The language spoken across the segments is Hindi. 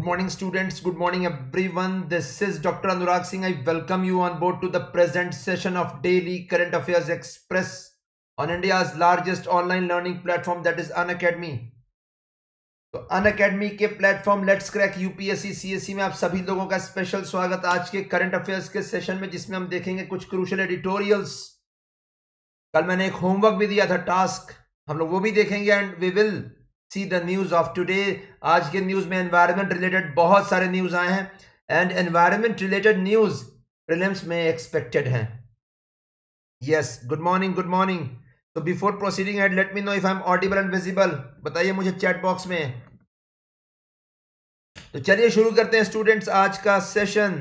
Good morning students, good morning everyone. This is Dr. Anurag Singh. I welcome you on board to the present session of Daily Current Affairs Express on India's largest online learning platform that is Unacademy. तो अनअकेडमी के platform let's crack UPSC CSC में आप सभी लोगों का स्पेशल स्वागत आज के करंट अफेयर्स के सेशन में जिसमें हम देखेंगे कुछ क्रूशल एडिटोरियल्स कल मैंने एक होमवर्क भी दिया था टास्क हम लोग वो भी देखेंगे and we will see the news of today आज के न्यूज़ में एनवायरमेंट रिलेटेड बहुत सारे न्यूज़ आए हैं and environment related news prelims में एक्सपेक्टेड हैं yes good morning good morning तो before proceeding ahead let me know if I am audible and visible बताइए मुझे चैट बॉक्स में तो चलिए शुरू करते हैं स्टूडेंट्स आज का session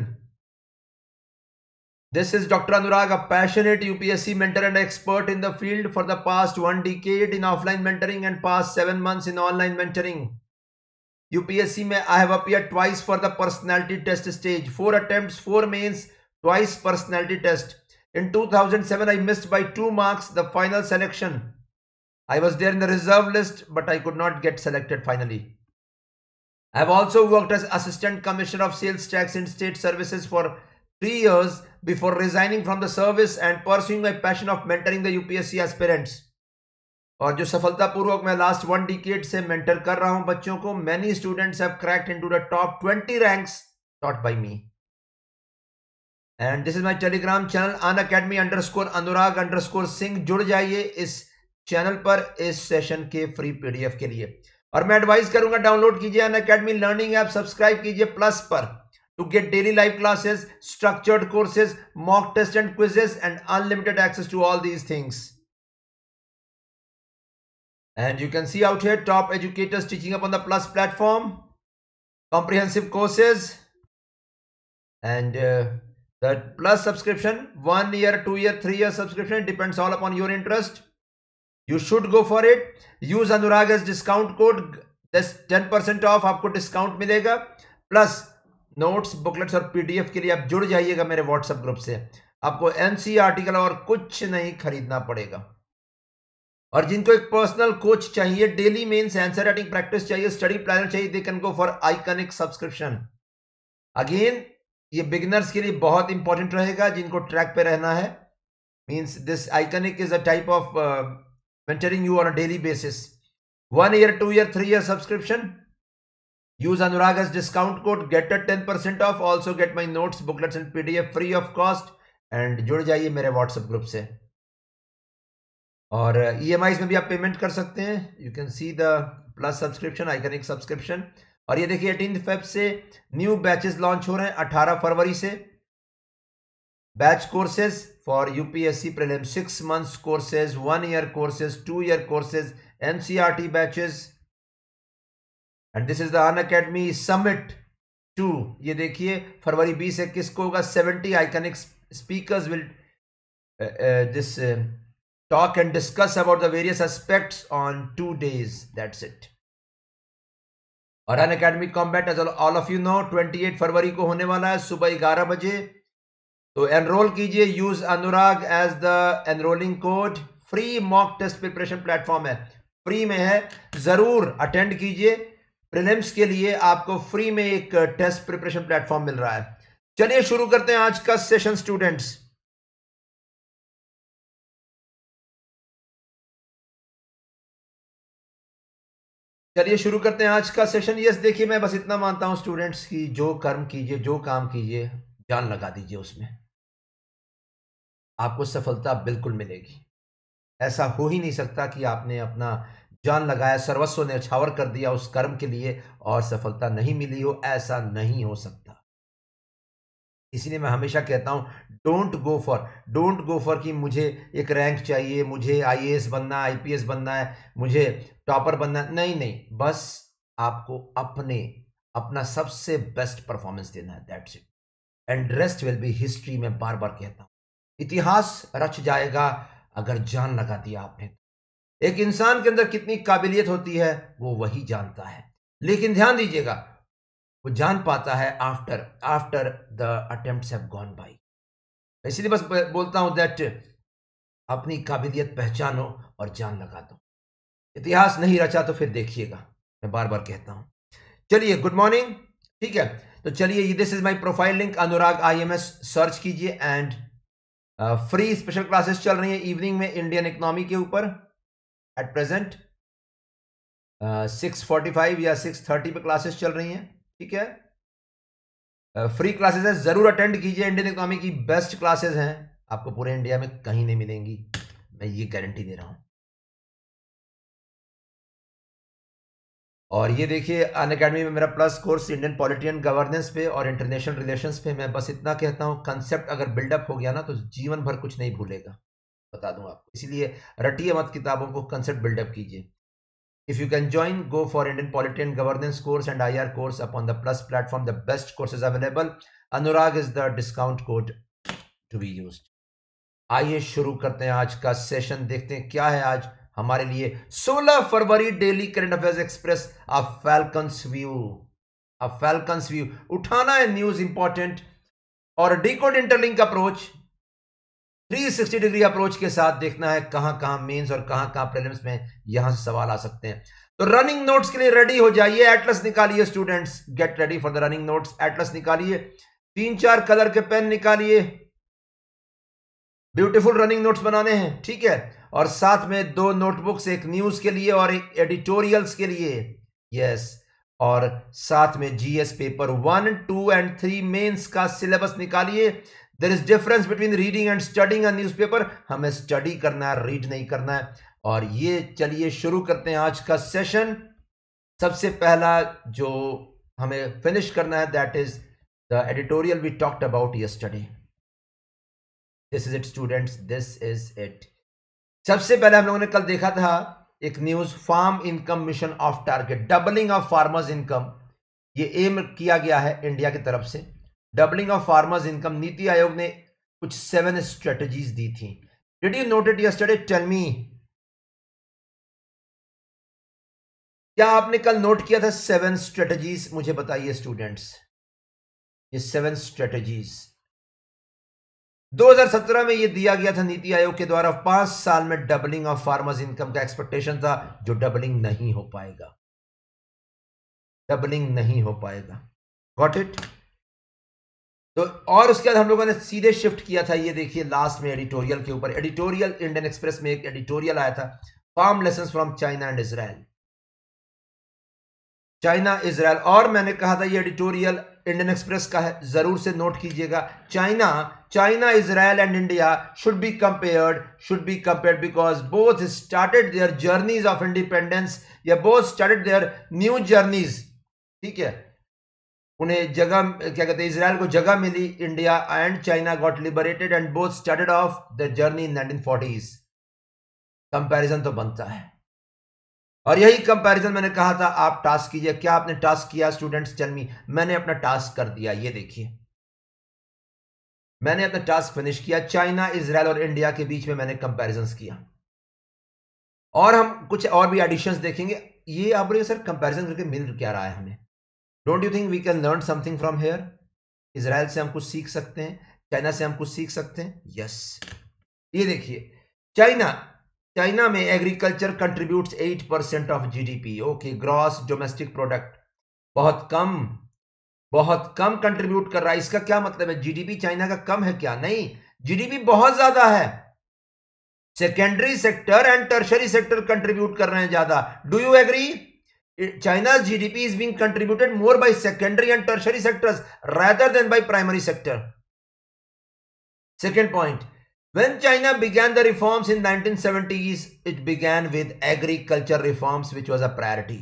This is Dr. Anurag, a passionate UPSC mentor and expert in the field for the past one decade in offline mentoring and past seven months in online mentoring. UPSC I have appeared twice for the personality test stage. Four attempts, four mains, twice personality test. In 2007, I missed by two marks the final selection. I was there in the reserve list, but I could not get selected finally. I have also worked as Assistant Commissioner of Sales Tax in State Services for three years before resigning from the service and pursuing my passion of mentoring the UPSC aspirants. और जो सफलतापूर्वक मैं लास्ट वन डिकेड से मेंटर कर रहा हूं बच्चों को many students have cracked into the top 20 ranks taught by me and this is my Telegram channel Unacademy underscore Anurag underscore Singh जुड़ जाइए इस चैनल पर इस सेशन के फ्री पीडीएफ के लिए और मैं एडवाइस करूंगा डाउनलोड कीजिए Unacademy learning app subscribe कीजिए प्लस पर to get daily live classes, structured courses, mock tests and quizzes, and unlimited access to all these things. And you can see out here top educators teaching up on the Plus platform, comprehensive courses, and uh, the Plus subscription, one year, two year, three year subscription, depends all upon your interest. You should go for it. Use Anurag's discount code. This 10% off आपको discount मिलेगा. Plus नोट्स बुकलेट्स और पीडीएफ के लिए आप जुड़ जाइएगा मेरे व्हाट्सएप ग्रुप से आपको एनसी आर्टिकल और कुछ नहीं खरीदना पड़ेगा और जिनको एक पर्सनल कोच चाहिए daily mains answer writing practice चाहिए स्टडी प्लानर चाहिए they can go for iconic subscription again ये बिगिनर्स के लिए बहुत इंपॉर्टेंट रहेगा जिनको ट्रैक पे रहना है means this iconic is a type of mentoring you on a daily basis one year two year three year subscription Use Anuraga's discount code, get a 10% off. Also get my notes, booklets and PDF free of cost. And जुड़ जाइए मेरे WhatsApp ग्रुप से और ई uh, e में भी आप पेमेंट कर सकते हैं you can see the plus subscription iconic subscription और ये देखिए एटीन फेब से न्यू बैचेस लॉन्च हो रहे हैं अठारह फरवरी से batch courses for UPSC prelim six months courses one year courses two year courses NCERT batches and this is the Unacademy summit two ये देखिए फरवरी बीस इक्कीस को होगा seventy iconic speaker will this talk and discuss about the various aspect on two days that's it और Unacademy combat as all of you know eight फरवरी को होने वाला है सुबह ग्यारह बजे तो एनरोल कीजिए use Anurag as the enrolling code free mock test preparation platform है फ्री में है जरूर अटेंड कीजिए प्रिलिम्स के लिए आपको फ्री में एक टेस्ट प्रिपरेशन प्लेटफॉर्म मिल रहा है चलिए शुरू करते हैं आज का सेशन स्टूडेंट्स चलिए शुरू करते हैं आज का सेशन यस देखिए मैं बस इतना मानता हूं स्टूडेंट्स की जो कर्म कीजिए जो काम कीजिए जान लगा दीजिए उसमें आपको सफलता बिल्कुल मिलेगी ऐसा हो ही नहीं सकता कि आपने अपना जान लगाया सर्वस्व ने अछावर कर दिया उस कर्म के लिए और सफलता नहीं मिली हो ऐसा नहीं हो सकता इसलिए मैं हमेशा कहता हूं don't go for don't go for कि मुझे एक रैंक चाहिए मुझे आईएएस बनना आईपीएस बनना है मुझे टॉपर बनना है नहीं नहीं बस आपको अपने अपना सबसे बेस्ट परफॉर्मेंस देना है that's it and rest will be history में बार बार कहता हूं इतिहास रच जाएगा अगर जान लगा दिया आपने तो। एक इंसान के अंदर कितनी काबिलियत होती है वो वही जानता है लेकिन ध्यान दीजिएगा वो जान पाता है after after the attempt have gone by इसलिए बस बोलता हूं दैट अपनी काबिलियत पहचानो और जान लगा दो इतिहास नहीं रचा तो फिर देखिएगा मैं बार बार कहता हूं चलिए गुड मॉर्निंग ठीक है तो चलिए this is my profile link Anurag IMS search कीजिए एंड फ्री स्पेशल क्लासेस चल रही है इवनिंग में इंडियन इकोनॉमी के ऊपर at present six forty five या सिक्स थर्टी पे क्लासेस चल रही हैं ठीक है फ्री क्लासेस है ज़रूर अटेंड कीजिए इंडियन इकोनॉमी की बेस्ट क्लासेस हैं आपको पूरे इंडिया में कहीं नहीं मिलेंगी मैं ये गारंटी दे रहा हूं और ये देखिए अन अकेडमी में मेरा plus course Indian polity and governance पे और इंटरनेशनल रिलेशंस पे मैं बस इतना कहता हूँ कंसेप्ट अगर बिल्डअप हो गया ना तो जीवन भर कुछ नहीं भूलेगा बता दूं आपको इसीलिए रटिए मत किताबों को कंसेप्ट बिल्डअप कीजिए If you can join, go for Indian Polity and Governance course and IR course upon the Plus platform. The best courses available. Anurag is the discount code to be used. आइए शुरू करते हैं आज का सेशन देखते हैं क्या है आज हमारे लिए 16 फरवरी daily current affairs express a falcon's view a falcon's view उठाना है न्यूज इंपॉर्टेंट और decode interlink approach 360 degree approach के साथ देखना है कहां कहां मेंस और कहां कहां प्रीलिम्स में यहां से सवाल आ सकते हैं तो रनिंग नोट्स के लिए रेडी हो जाइए एटलस निकालिए students get ready for the running notes atlas निकालिए तीन चार कलर के पेन निकालिए ब्यूटीफुल रनिंग नोट्स बनाने हैं ठीक है और साथ में दो नोटबुक्स एक न्यूज के लिए और एक एडिटोरियल्स के लिए यस और साथ में GS paper one two and three mains का सिलेबस निकालिए there is difference between reading and studying a newspaper हमें स्टडी करना है रीड नहीं करना है और ये चलिए शुरू करते हैं आज का सेशन सबसे पहला जो हमें फिनिश करना है that is the editorial we talked about study this is it students this is it सबसे पहले हम लोगों ने कल देखा था एक news farm income mission of target doubling of farmers income ये एम किया गया है इंडिया की तरफ से डबलिंग ऑफ फार्मर्स इनकम नीति आयोग ने कुछ सेवन स्ट्रेटजीज दी थी did you noted yesterday tell me क्या आपने कल नोट किया था सेवन स्ट्रेटजीज मुझे बताइए स्टूडेंट्स ये सेवन स्ट्रेटजीज 2017 में ये दिया गया था नीति आयोग के द्वारा पांच साल में डबलिंग ऑफ फार्मर्स इनकम का एक्सपेक्टेशन था जो डबलिंग नहीं हो पाएगा डबलिंग नहीं हो पाएगा गॉट इट तो और उसके बाद हम लोगों ने सीधे शिफ्ट किया था ये देखिए लास्ट में एडिटोरियल के ऊपर एडिटोरियल इंडियन एक्सप्रेस में एक एडिटोरियल आया था farm lesson from China and Israel China Israel और मैंने कहा था ये एडिटोरियल इंडियन एक्सप्रेस का है जरूर से नोट कीजिएगा China China Israel and India should be compared should be compared because both started their journeys of independence या both started their new journeys ठीक है उन्हें जगह क्या कहते हैं इसराइल को जगह मिली India and China got liberated and both started off the journey in nineteen forties comparison तो बनता है और यही कंपैरिजन मैंने कहा था आप टास्क कीजिए क्या आपने टास्क किया स्टूडेंट्स टेल मैंने अपना टास्क कर दिया ये देखिए मैंने अपना टास्क फिनिश किया चाइना इसराइल और इंडिया के बीच में मैंने कंपेरिजन किया और हम कुछ और भी एडिशन देखेंगे ये आप सर कंपेरिजन करके मिल क्या रहा है हमें don't you think we can learn something from here Israel से हम कुछ सीख सकते हैं चाइना से हम कुछ सीख सकते हैं यस yes. ये देखिए चाइना चाइना में agriculture contributes eight percent of GDP okay gross domestic product बहुत कम बहुत कम कंट्रीब्यूट कर रहा है इसका क्या मतलब है जीडीपी चाइना का कम है क्या नहीं जीडीपी बहुत ज्यादा है secondary sector and tertiary sector contribute कर रहे हैं ज्यादा do you agree China's GDP is being contributed more by secondary and tertiary sectors rather than by primary sector. Second point, when China began the reforms in 1970s, it began with agriculture reforms, which was a priority.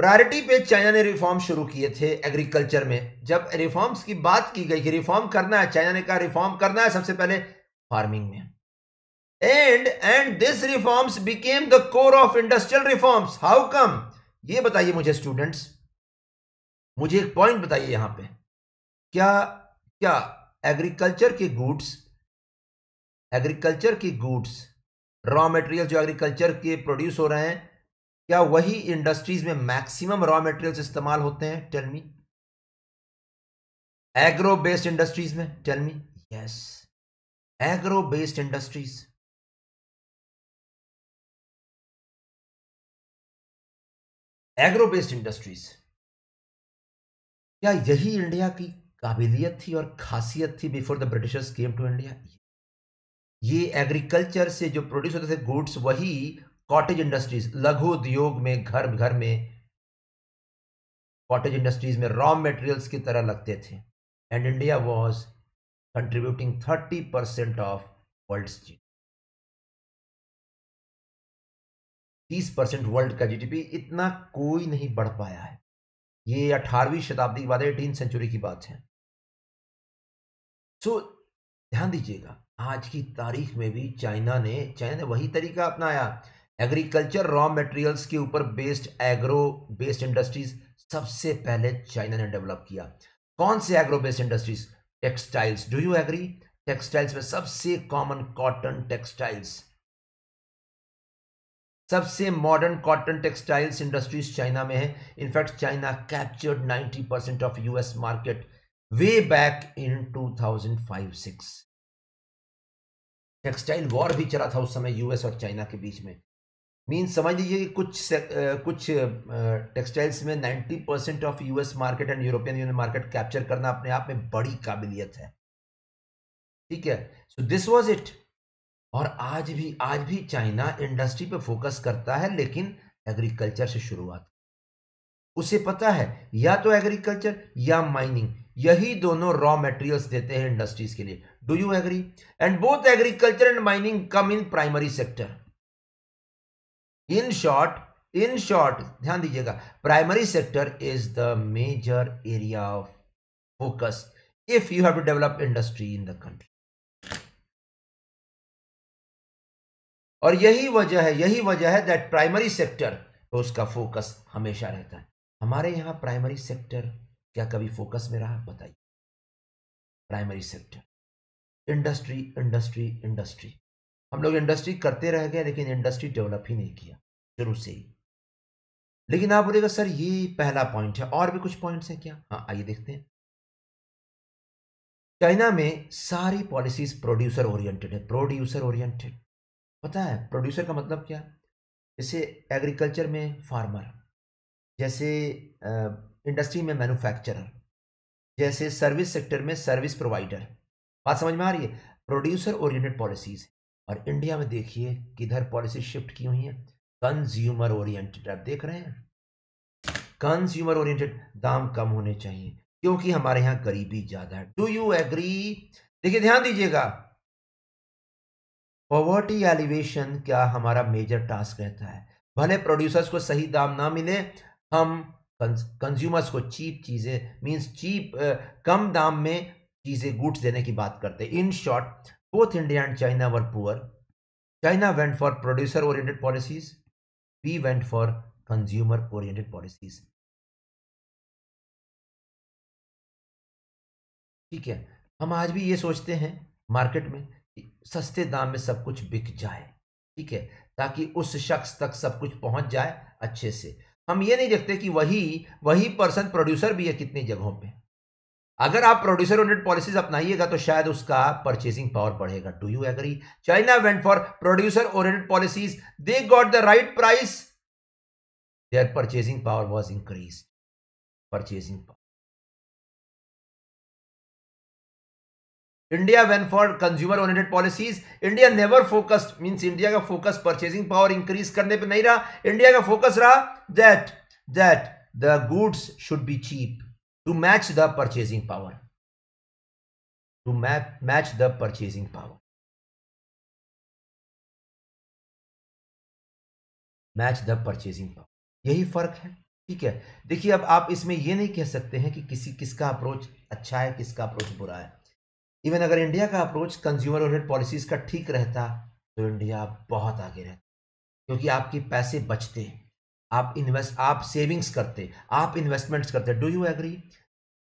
Priority पे चाइना ने रिफॉर्म शुरू किए थे एग्रीकल्चर में जब रिफॉर्म्स की बात की गई कि रिफॉर्म करना है चाइना ने कहा रिफॉर्म करना है सबसे पहले फार्मिंग में and and this reforms became the core of industrial reforms how come ये बताइए मुझे स्टूडेंट्स मुझे एक पॉइंट बताइए यहां पे क्या क्या एग्रीकल्चर के गुड्स एग्रीकल्चर के गुड्स रॉ मटेरियल जो एग्रीकल्चर के प्रोड्यूस हो रहे हैं क्या वही इंडस्ट्रीज में मैक्सिमम रॉ मटेरियल्स इस्तेमाल होते हैं टेलमी एग्रो बेस्ड इंडस्ट्रीज में tell me yes agro based industries agro based industries क्या यही इंडिया की काबिलियत थी और खासियत थी before the Britishers came to India ये एग्रीकल्चर से जो प्रोड्यूस होते थे गुड्स वही कॉटेज इंडस्ट्रीज लघु उद्योग में घर घर में कॉटेज इंडस्ट्रीज में रॉ मटेरियल्स की तरह लगते थे and India was contributing thirty percent of world जी तीस परसेंट वर्ल्ड का जीडीपी इतना कोई नहीं बढ़ पाया है ये अठारहवीं शताब्दी की बात है एटीन सेंचुरी की बात है सो so, ध्यान दीजिएगा आज की तारीख में भी चाइना ने चाइना ने वही तरीका अपनाया एग्रीकल्चर रॉ मटेरियल्स के ऊपर बेस्ड एग्रो बेस्ड इंडस्ट्रीज सबसे पहले चाइना ने डेवलप किया कौन से agro based industries textiles do you agree textiles में सबसे कॉमन कॉटन टेक्सटाइल्स सबसे modern cotton textiles industries China में है in fact China captured 90 percent of US market way back in 2005-6 textile war भी चला था उस समय यूएस और चाइना के बीच में मीन समझ लीजिए कि कुछ से, कुछ टेक्सटाइल्स में 90 percent of US market and European Union market capture करना अपने आप में बड़ी काबिलियत है ठीक है सो दिस वॉज इट और आज भी आज भी चाइना इंडस्ट्री पे फोकस करता है लेकिन एग्रीकल्चर से शुरुआत उसे पता है या तो एग्रीकल्चर या माइनिंग यही दोनों रॉ मटेरियल्स देते हैं इंडस्ट्रीज के लिए do you agree and both agriculture and mining come in primary sector in short in short ध्यान दीजिएगा primary sector is the major area of focus if you have to develop industry in the country और यही वजह है यही वजह है दैट प्राइमरी सेक्टर तो उसका फोकस हमेशा रहता है हमारे यहां प्राइमरी सेक्टर क्या कभी फोकस में रहा बताइए primary sector industry industry industry हम लोग इंडस्ट्री करते रह गए लेकिन इंडस्ट्री डेवलप ही नहीं किया शुरू से ही लेकिन आप बोलेगा सर ये पहला पॉइंट है और भी कुछ पॉइंट्स हैं क्या हाँ आइए देखते हैं चाइना में सारी पॉलिसीज प्रोड्यूसर ओरिएंटेड है प्रोड्यूसर ओरिएंटेड पता है प्रोड्यूसर का मतलब क्या जैसे एग्रीकल्चर में फार्मर जैसे इंडस्ट्री में मैन्युफैक्चरर जैसे सर्विस सेक्टर में सर्विस प्रोवाइडर बात समझ में आ रही है प्रोड्यूसर ओरिएंटेड पॉलिसीज और इंडिया में देखिए किधर पॉलिसी शिफ्ट की हुई है कंज्यूमर ओरिएंटेड आप देख रहे हैं कंज्यूमर ओरिएंटेड दाम कम होने चाहिए क्योंकि हमारे यहाँ गरीबी ज़्यादा है डू यू एग्री देखिए ध्यान दीजिएगा पॉवर्टी एलिवेशन क्या हमारा मेजर टास्क रहता है भले प्रोड्यूसर्स को सही दाम ना मिले हम कंज्यूमर्स को चीप चीज़ें मींस चीप कम दाम में चीज़ें गुड्स देने की बात करते हैं in short both India and China were poor China went for producer oriented policies we went for consumer oriented policies ठीक है हम आज भी ये सोचते हैं मार्केट में सस्ते दाम में सब कुछ बिक जाए ठीक है ताकि उस शख्स तक सब कुछ पहुंच जाए अच्छे से हम ये नहीं देखते कि वही वही पर्सन प्रोड्यूसर भी है कितनी जगहों पे अगर आप प्रोड्यूसर ओरिएंटेड पॉलिसीज अपनाइएगा तो शायद उसका परचेसिंग पावर बढ़ेगा do you agree China went for producer oriented policies they got the right price their purchasing power was increase purchasing power India went for consumer oriented policies. India never focused means India का focus purchasing power increase करने पे नहीं रहा India का focus रहा that that the goods should be cheap to match the purchasing power to map, match the purchasing power match the purchasing power यही फर्क है ठीक है देखिए अब आप इसमें ये नहीं कह सकते हैं कि किसी किसका अप्रोच अच्छा है किसका अप्रोच बुरा है इवन अगर इंडिया का अप्रोच कंज्यूमर ओरिएंटेड पॉलिसीज का ठीक रहता तो इंडिया बहुत आगे रहता क्योंकि आपके पैसे बचते आप इन्वेस्ट आप सेविंग्स करते आप इन्वेस्टमेंट्स करते डू यू एग्री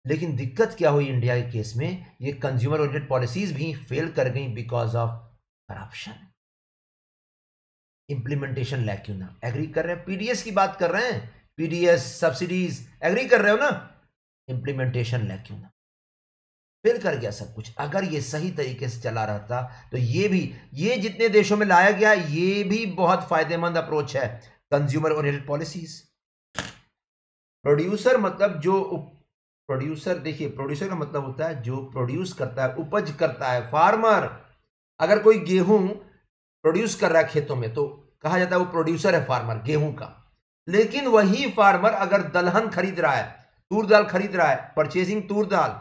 लेकिन दिक्कत क्या हुई इंडिया के केस में ये कंज्यूमर ओरिएंटेड पॉलिसीज भी फेल कर गई because of corruption implementation lack क्यों ना एग्री कर रहे हैं पीडीएस की बात कर रहे हैं पीडीएस सब्सिडीज एग्री कर रहे हो ना इंप्लीमेंटेशन लैक क्यों ना फिर कर गया सब कुछ अगर ये सही तरीके से चला रहता तो ये भी ये जितने देशों में लाया गया ये भी बहुत फायदेमंद अप्रोच है कंज्यूमर ओरिएंटेड पॉलिसीज प्रोड्यूसर मतलब जो प्रोड्यूसर देखिए प्रोड्यूसर का मतलब होता है जो प्रोड्यूस करता है उपज करता है फार्मर अगर कोई गेहूं प्रोड्यूस कर रहा है खेतों में तो कहा जाता है वो प्रोड्यूसर है फार्मर गेहूं का लेकिन वही फार्मर अगर दलहन खरीद रहा है तूर दाल खरीद रहा है परचेजिंग तूर दाल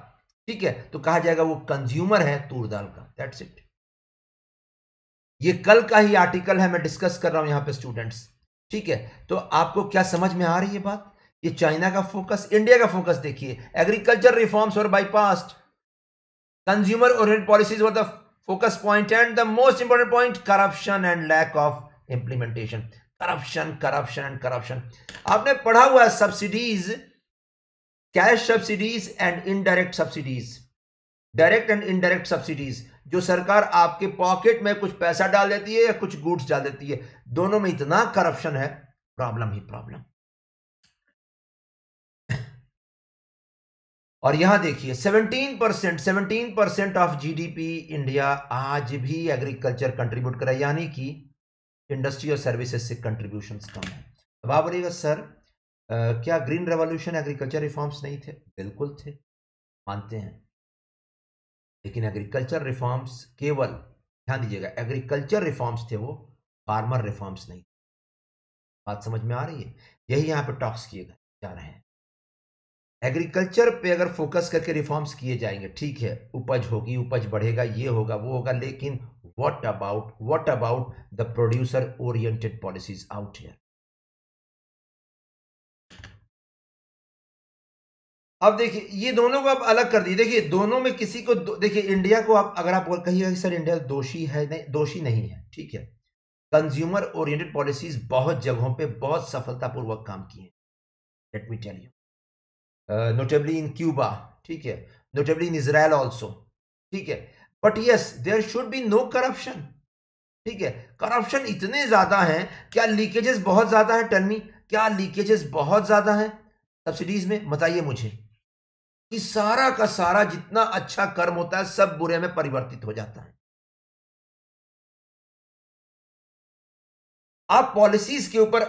ठीक है तो कहा जाएगा वो कंज्यूमर है तूर दाल का दैट्स इट ये कल का ही आर्टिकल है मैं डिस्कस कर रहा हूं यहां पे स्टूडेंट्स ठीक है तो आपको क्या समझ में आ रही है बात ये चाइना का फोकस इंडिया का फोकस देखिए एग्रीकल्चर रिफॉर्म्स और bypassed consumer oriented policies were the focus point and the most important point corruption and lack of implementation corruption corruption and corruption आपने पढ़ा हुआ है subsidies cash subsidies and indirect subsidies direct and indirect subsidies जो सरकार आपके पॉकेट में कुछ पैसा डाल देती है या कुछ गुड्स डाल देती है दोनों में इतना करप्शन है प्रॉब्लम ही प्रॉब्लम और यहां देखिए 17 percent seventeen percent of GDP India आज भी एग्रीकल्चर कंट्रीब्यूट करा यानी कि इंडस्ट्री और सर्विसेज से कंट्रीब्यूशन कम है अब आप बोलिएगा सर क्या ग्रीन रेवोल्यूशन एग्रीकल्चर रिफॉर्म्स नहीं थे बिल्कुल थे मानते हैं लेकिन एग्रीकल्चर रिफॉर्म्स केवल ध्यान दीजिएगा एग्रीकल्चर रिफॉर्म्स थे वो फार्मर रिफॉर्म्स नहीं बात समझ में आ रही है यही यहाँ पे टॉक्स किए जा रहे हैं एग्रीकल्चर पे अगर फोकस करके रिफॉर्म्स किए जाएंगे ठीक है उपज होगी उपज बढ़ेगा ये होगा वो होगा लेकिन what about what about the producer oriented policies out here अब देखिए ये दोनों को आप अलग कर दिए देखिए दोनों में किसी को देखिए इंडिया को आप अगर आप कहिएगा सर इंडिया दोषी है नहीं दोषी नहीं है ठीक है कंज्यूमर ओरिएंटेड पॉलिसीज बहुत जगहों पे बहुत सफलतापूर्वक काम किए let me tell you notably in Cuba ठीक है नोटेबली इन इसराइल ऑल्सो ठीक है but yes there should be no corruption ठीक है करप्शन इतने ज्यादा हैं क्या लीकेजेस बहुत ज्यादा है टर्मी क्या लीकेजेस बहुत ज्यादा है सब्सिडीज में बताइए मुझे कि सारा का सारा जितना अच्छा कर्म होता है सब बुरे में परिवर्तित हो जाता है आप पॉलिसीज के ऊपर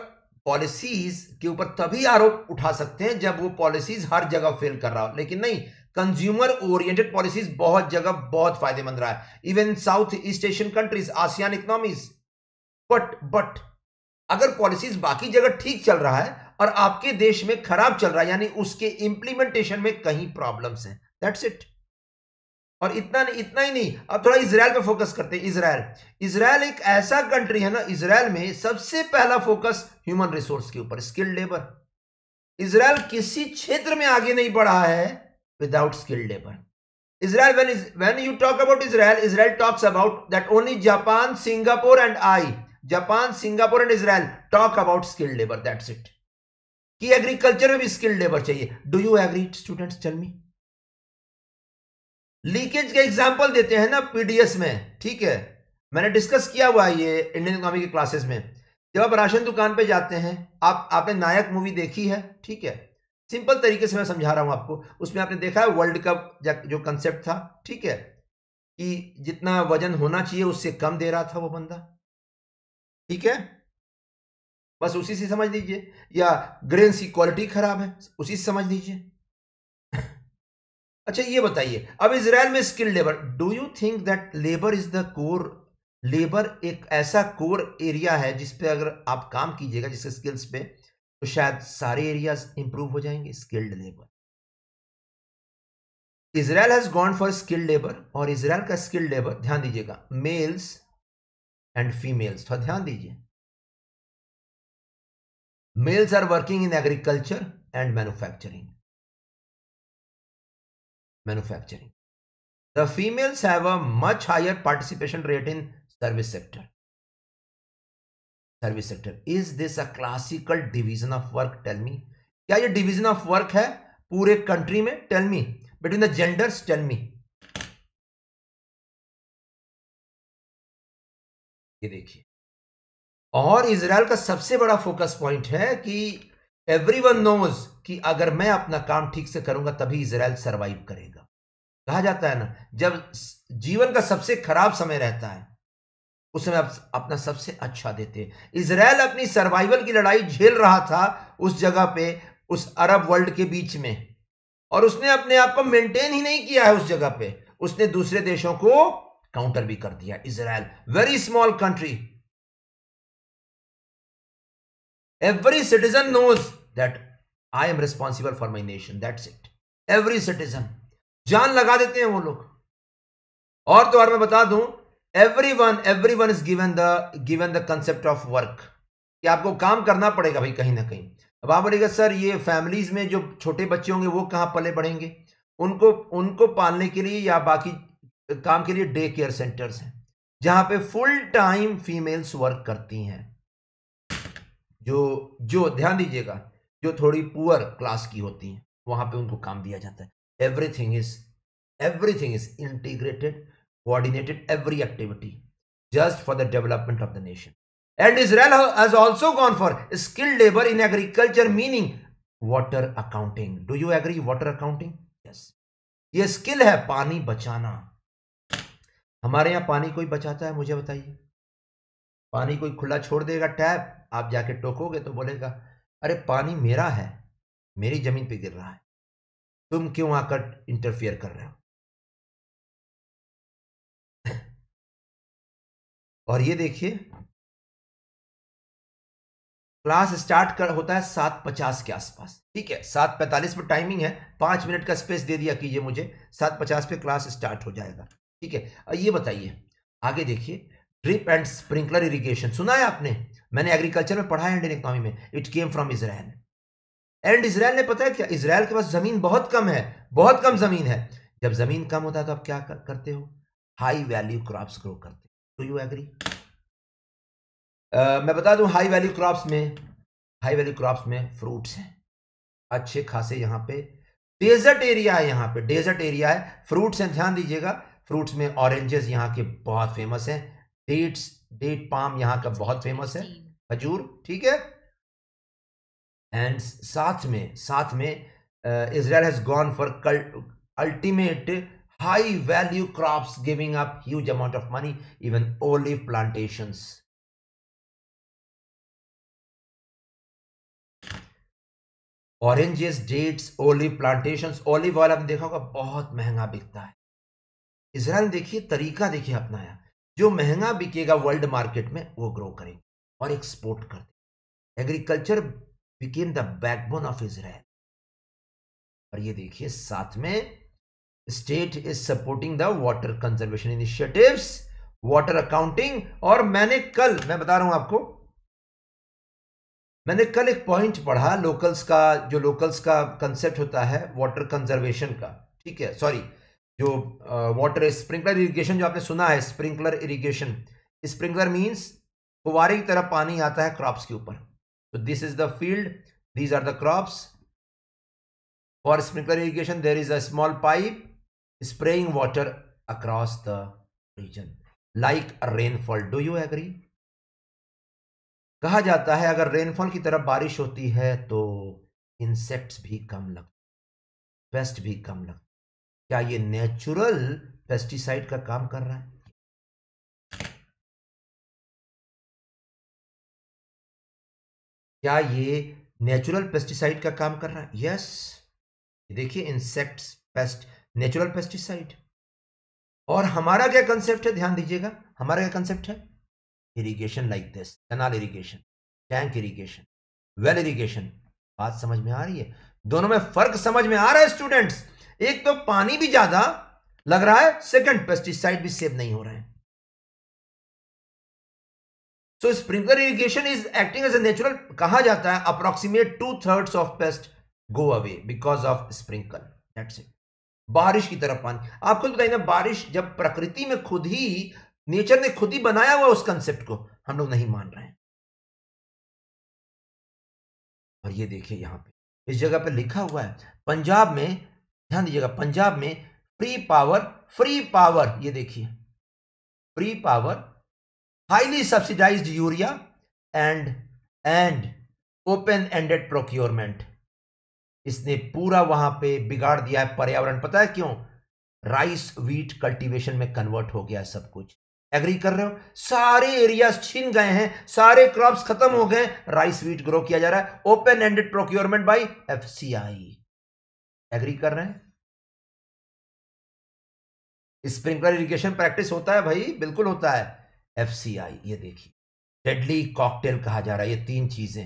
पॉलिसीज के ऊपर तभी आरोप उठा सकते हैं जब वो पॉलिसीज हर जगह फेल कर रहा हो लेकिन नहीं कंज्यूमर ओरिएंटेड पॉलिसीज बहुत जगह बहुत फायदेमंद रहा है even south east Asian countries ASEAN economies but but अगर पॉलिसीज बाकी जगह ठीक चल रहा है और आपके देश में खराब चल रहा है यानी उसके इंप्लीमेंटेशन में कहीं प्रॉब्लम्स हैं दैट्स इट और इतना नहीं इतना ही नहीं अब थोड़ा इसराइल पे फोकस करते हैं इसराइल इसराइल एक ऐसा कंट्री है ना इसराइल में सबसे पहला फोकस ह्यूमन रिसोर्स के ऊपर स्किल्ड लेबर इसराइल किसी क्षेत्र में आगे नहीं बढ़ा है without skilled labour Israel when, is, when you talk about Israel Israel talks about that only Japan, Singapore and I, Japan, Singapore and Israel talk about skilled labor. That's it. कि एग्रीकल्चर में भी स्किल्ड लेबर चाहिए do you agree students tell me leakage के एग्जाम्पल देते हैं ना पीडीएस में ठीक है मैंने डिस्कस किया हुआ ये इंडियन इकोनॉमी के क्लासेस में जब आप राशन दुकान पे जाते हैं आप आपने नायक मूवी देखी है ठीक है सिंपल तरीके से मैं समझा रहा हूं आपको उसमें आपने देखा है वर्ल्ड कप जो कंसेप्ट था ठीक है कि जितना वजन होना चाहिए उससे कम दे रहा था वो बंदा ठीक है बस उसी से समझ लीजिए या ग्रेन्स की क्वालिटी खराब है उसी से समझ लीजिए अच्छा ये बताइए अब इसराइल में skill labour do you think that labour is the core labour एक ऐसा कोर एरिया है जिस पे अगर आप काम कीजिएगा जिसके स्किल्स पे तो शायद सारे एरिया इंप्रूव हो जाएंगे skilled labour Israel has gone for skilled labour और इसराइल का स्किल्ड लेबर ध्यान दीजिएगा मेल्स एंड फीमेल्स थोड़ा ध्यान दीजिए Males are working in agriculture and manufacturing. Manufacturing. The females have a much higher participation rate in service sector. Service sector. Is this a classical division of work? Tell me. क्या ये division of work है पूरे country में? Tell me. Between the genders? Tell me. ये देखिए और इसराइल का सबसे बड़ा फोकस पॉइंट है कि एवरीवन नोज कि अगर मैं अपना काम ठीक से करूंगा तभी इसराइल सरवाइव करेगा कहा जाता है ना जब जीवन का सबसे खराब समय रहता है उस समय आप अपना सबसे अच्छा देते हैं इसराइल अपनी सर्वाइवल की लड़ाई झेल रहा था उस जगह पे उस अरब वर्ल्ड के बीच में और उसने अपने आप को मेंटेन ही नहीं किया है उस जगह पे उसने दूसरे देशों को काउंटर भी कर दिया Israel very small country Every citizen knows that I am responsible for my nation. That's it. Every citizen. जान लगा देते हैं वो लोग और तो और मैं बता दूं everyone everyone is given the given the concept of work कि आपको काम करना पड़ेगा भाई कहीं ना कहीं अब आप बोलेगा सर ये फैमिलीज में जो छोटे बच्चे होंगे वो कहाँ पले बढ़ेंगे उनको उनको पालने के लिए या बाकी काम के लिए डे केयर सेंटर्स हैं जहाँ पे फुल टाइम फीमेल्स वर्क करती हैं जो जो ध्यान दीजिएगा जो थोड़ी पुअर क्लास की होती हैं वहां पे उनको काम दिया जाता है everything is everything is integrated coordinated every activity just for the development of the nation and Israel has also gone for skilled labour in agriculture meaning water accounting do you agree water accounting yes ये स्किल है पानी बचाना हमारे यहां पानी कोई बचाता है मुझे बताइए पानी कोई खुला छोड़ देगा टैप आप जाके टोकोगे तो बोलेगा अरे पानी मेरा है मेरी जमीन पे गिर रहा है तुम क्यों आकर इंटरफियर कर रहे हो और ये देखिए क्लास स्टार्ट कर होता है सात पचास के आसपास ठीक है सात पैंतालीस पर टाइमिंग है पांच मिनट का स्पेस दे दिया कीजिए मुझे सात पचास पे क्लास स्टार्ट हो जाएगा ठीक है ये बताइए आगे देखिए ड्रिप एंड स्प्रिंकलर इरिगेशन सुना है आपने मैंने एग्रीकल्चर में पढ़ा है इंडियन इकोनॉमी में it came from Israel and Israel ने पता है क्या इसराइल के पास जमीन बहुत कम है बहुत कम जमीन है जब जमीन कम होता है तो आप क्या कर, करते हो हाई वैल्यू क्रॉप्स ग्रो करते हो डू यू एग्री मैं बता दूं हाई वैल्यू क्रॉप्स में हाई वैल्यू क्रॉप्स में फ्रूट्स हैं अच्छे खासे यहाँ पे डेजर्ट एरिया है यहाँ पे डेजर्ट एरिया है फ्रूट्स हैं ध्यान दीजिएगा फ्रूट्स में ऑरेंजेस यहाँ के बहुत फेमस हैं डेट्स डेट पाम यहाँ का बहुत फेमस है खजूर ठीक है एंड साथ में साथ में Israel has gone for ultimate high value crops giving up huge amount of money even olive plantations oranges dates olive plantation olive oil आपने देखा होगा बहुत महंगा बिकता है इसराइल देखिए तरीका देखिए अपनाया जो महंगा बिकेगा वर्ल्ड मार्केट में वो ग्रो करेंगे और एक्सपोर्ट कर agriculture became the backbone of Israel और ये देखिए साथ में state is supporting the water conservation initiative water accounting और मैंने कल मैं बता रहा हूं आपको मैंने कल एक पॉइंट पढ़ा लोकल्स का जो लोकल्स का कंसेप्ट होता है वाटर कंजर्वेशन का ठीक है सॉरी जो वाटर स्प्रिंकलर इरिगेशन जो आपने सुना है स्प्रिंकलर इरिगेशन स्प्रिंकलर मीन्स फुवारे की तरह पानी आता है क्रॉप्स के ऊपर तो this is the field these are the crops for sprinkler irrigation there is a small pipe spraying water across the region like a rainfall do you agree कहा जाता है अगर रेनफॉल की तरफ बारिश होती है तो इंसेक्ट्स भी कम लगते पेस्ट भी कम लगते क्या ये नेचुरल पेस्टिसाइड का काम कर रहा है क्या ये नेचुरल पेस्टिसाइड का काम कर रहा है यस देखिए इंसेक्ट्स पेस्ट नेचुरल पेस्टिसाइड और हमारा क्या कंसेप्ट है ध्यान दीजिएगा हमारा क्या कंसेप्ट है irrigation like this canal irrigation tank irrigation well irrigation बात समझ में आ रही है दोनों में फर्क समझ में आ रहा है स्टूडेंट्स एक तो पानी भी ज्यादा लग रहा है सेकंड पेस्टिसाइड भी सेव नहीं हो रहे हैं so sprinkler irrigation is acting as a natural कहा जाता है approximate to third of pest go away because of sprinkle that's it बारिश की तरफ पानी आपको तो बताइए ना बारिश जब प्रकृति में खुद ही नेचर ने खुद ही बनाया हुआ उस कंसेप्ट को हम लोग नहीं मान रहे हैं और ये देखिए यहां पे इस जगह पे लिखा हुआ है पंजाब में ध्यान दीजिएगा पंजाब में फ्री पावर फ्री पावर ये देखिए free power highly subsidise urea and and open ended procurement इसने पूरा वहां पे बिगाड़ दिया है पर्यावरण पता है क्यों राइस व्हीट कल्टीवेशन में कन्वर्ट हो गया सब कुछ एग्री कर रहे हो सारे एरिया छीन गए हैं सारे क्रॉप्स खत्म हो गए राइस वीट ग्रो किया जा रहा है open ended procurement by F C I agree कर रहे हैं स्प्रिंकलर इरिगेशन प्रैक्टिस होता है भाई बिल्कुल होता है एफ ये देखिए डेडली कॉकटेल कहा जा रहा है ये तीन चीजें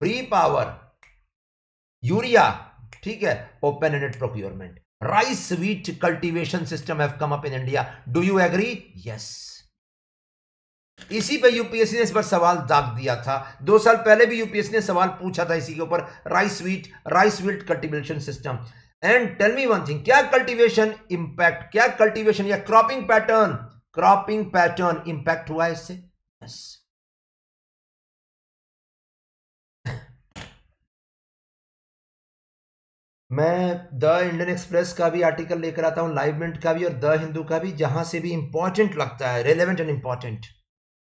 फ्री पावर यूरिया ठीक है open ended procurement rice wheat cultivation system have come up in India do you agree yes इसी पे यूपीएससी ने इस पर सवाल दाग दिया था दो साल पहले भी यूपीएससी ने सवाल पूछा था इसी के ऊपर rice wheat rice wheat cultivation system and tell me one thing क्या कल्टीवेशन इंपैक्ट क्या कल्टीवेशन या cropping pattern cropping pattern impact हुआ इससे yes. मैं द इंडियन एक्सप्रेस का भी आर्टिकल लेकर आता हूं लाइव मिनट का भी और द हिंदू का भी जहां से भी इंपॉर्टेंट लगता है relevant and important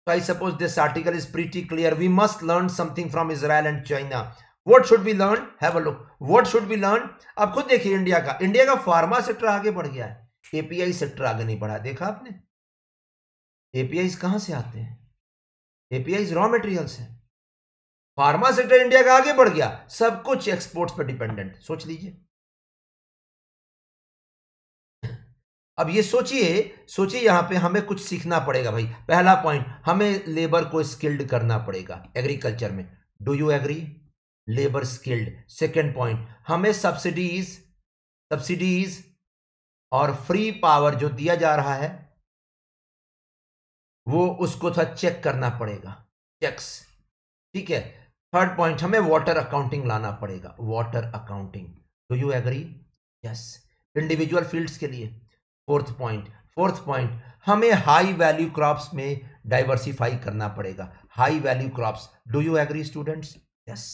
So I suppose this article is pretty clear. We must learn something from Israel and China. What should we learn? Have a look. What should we learn? आप खुद देखिए इंडिया का इंडिया का फार्मा सेक्टर आगे बढ़ गया है एपीआई सेक्टर आगे नहीं बढ़ा देखा आपने एपीआई कहाँ से आते हैं एपीआई रॉ मटेरियल से फार्मा सेक्टर इंडिया का आगे बढ़ गया सब कुछ एक्सपोर्ट्स पर डिपेंडेंट सोच लीजिए अब ये सोचिए सोचिए यहाँ पे हमें कुछ सीखना पड़ेगा भाई पहला पॉइंट हमें लेबर को स्किल्ड करना पड़ेगा एग्रीकल्चर में do you agree labour skilled second point हमें सब्सिडीज सब्सिडीज और फ्री पावर जो दिया जा रहा है वो उसको थोड़ा चेक करना पड़ेगा चेक्स ठीक है थर्ड पॉइंट हमें वाटर अकाउंटिंग लाना पड़ेगा water accounting do you agree yes individual fields के लिए फोर्थ पॉइंट फोर्थ पॉइंट हमें हाई वैल्यू क्रॉप्स में डाइवर्सिफाई करना पड़ेगा high value crops do you agree students yes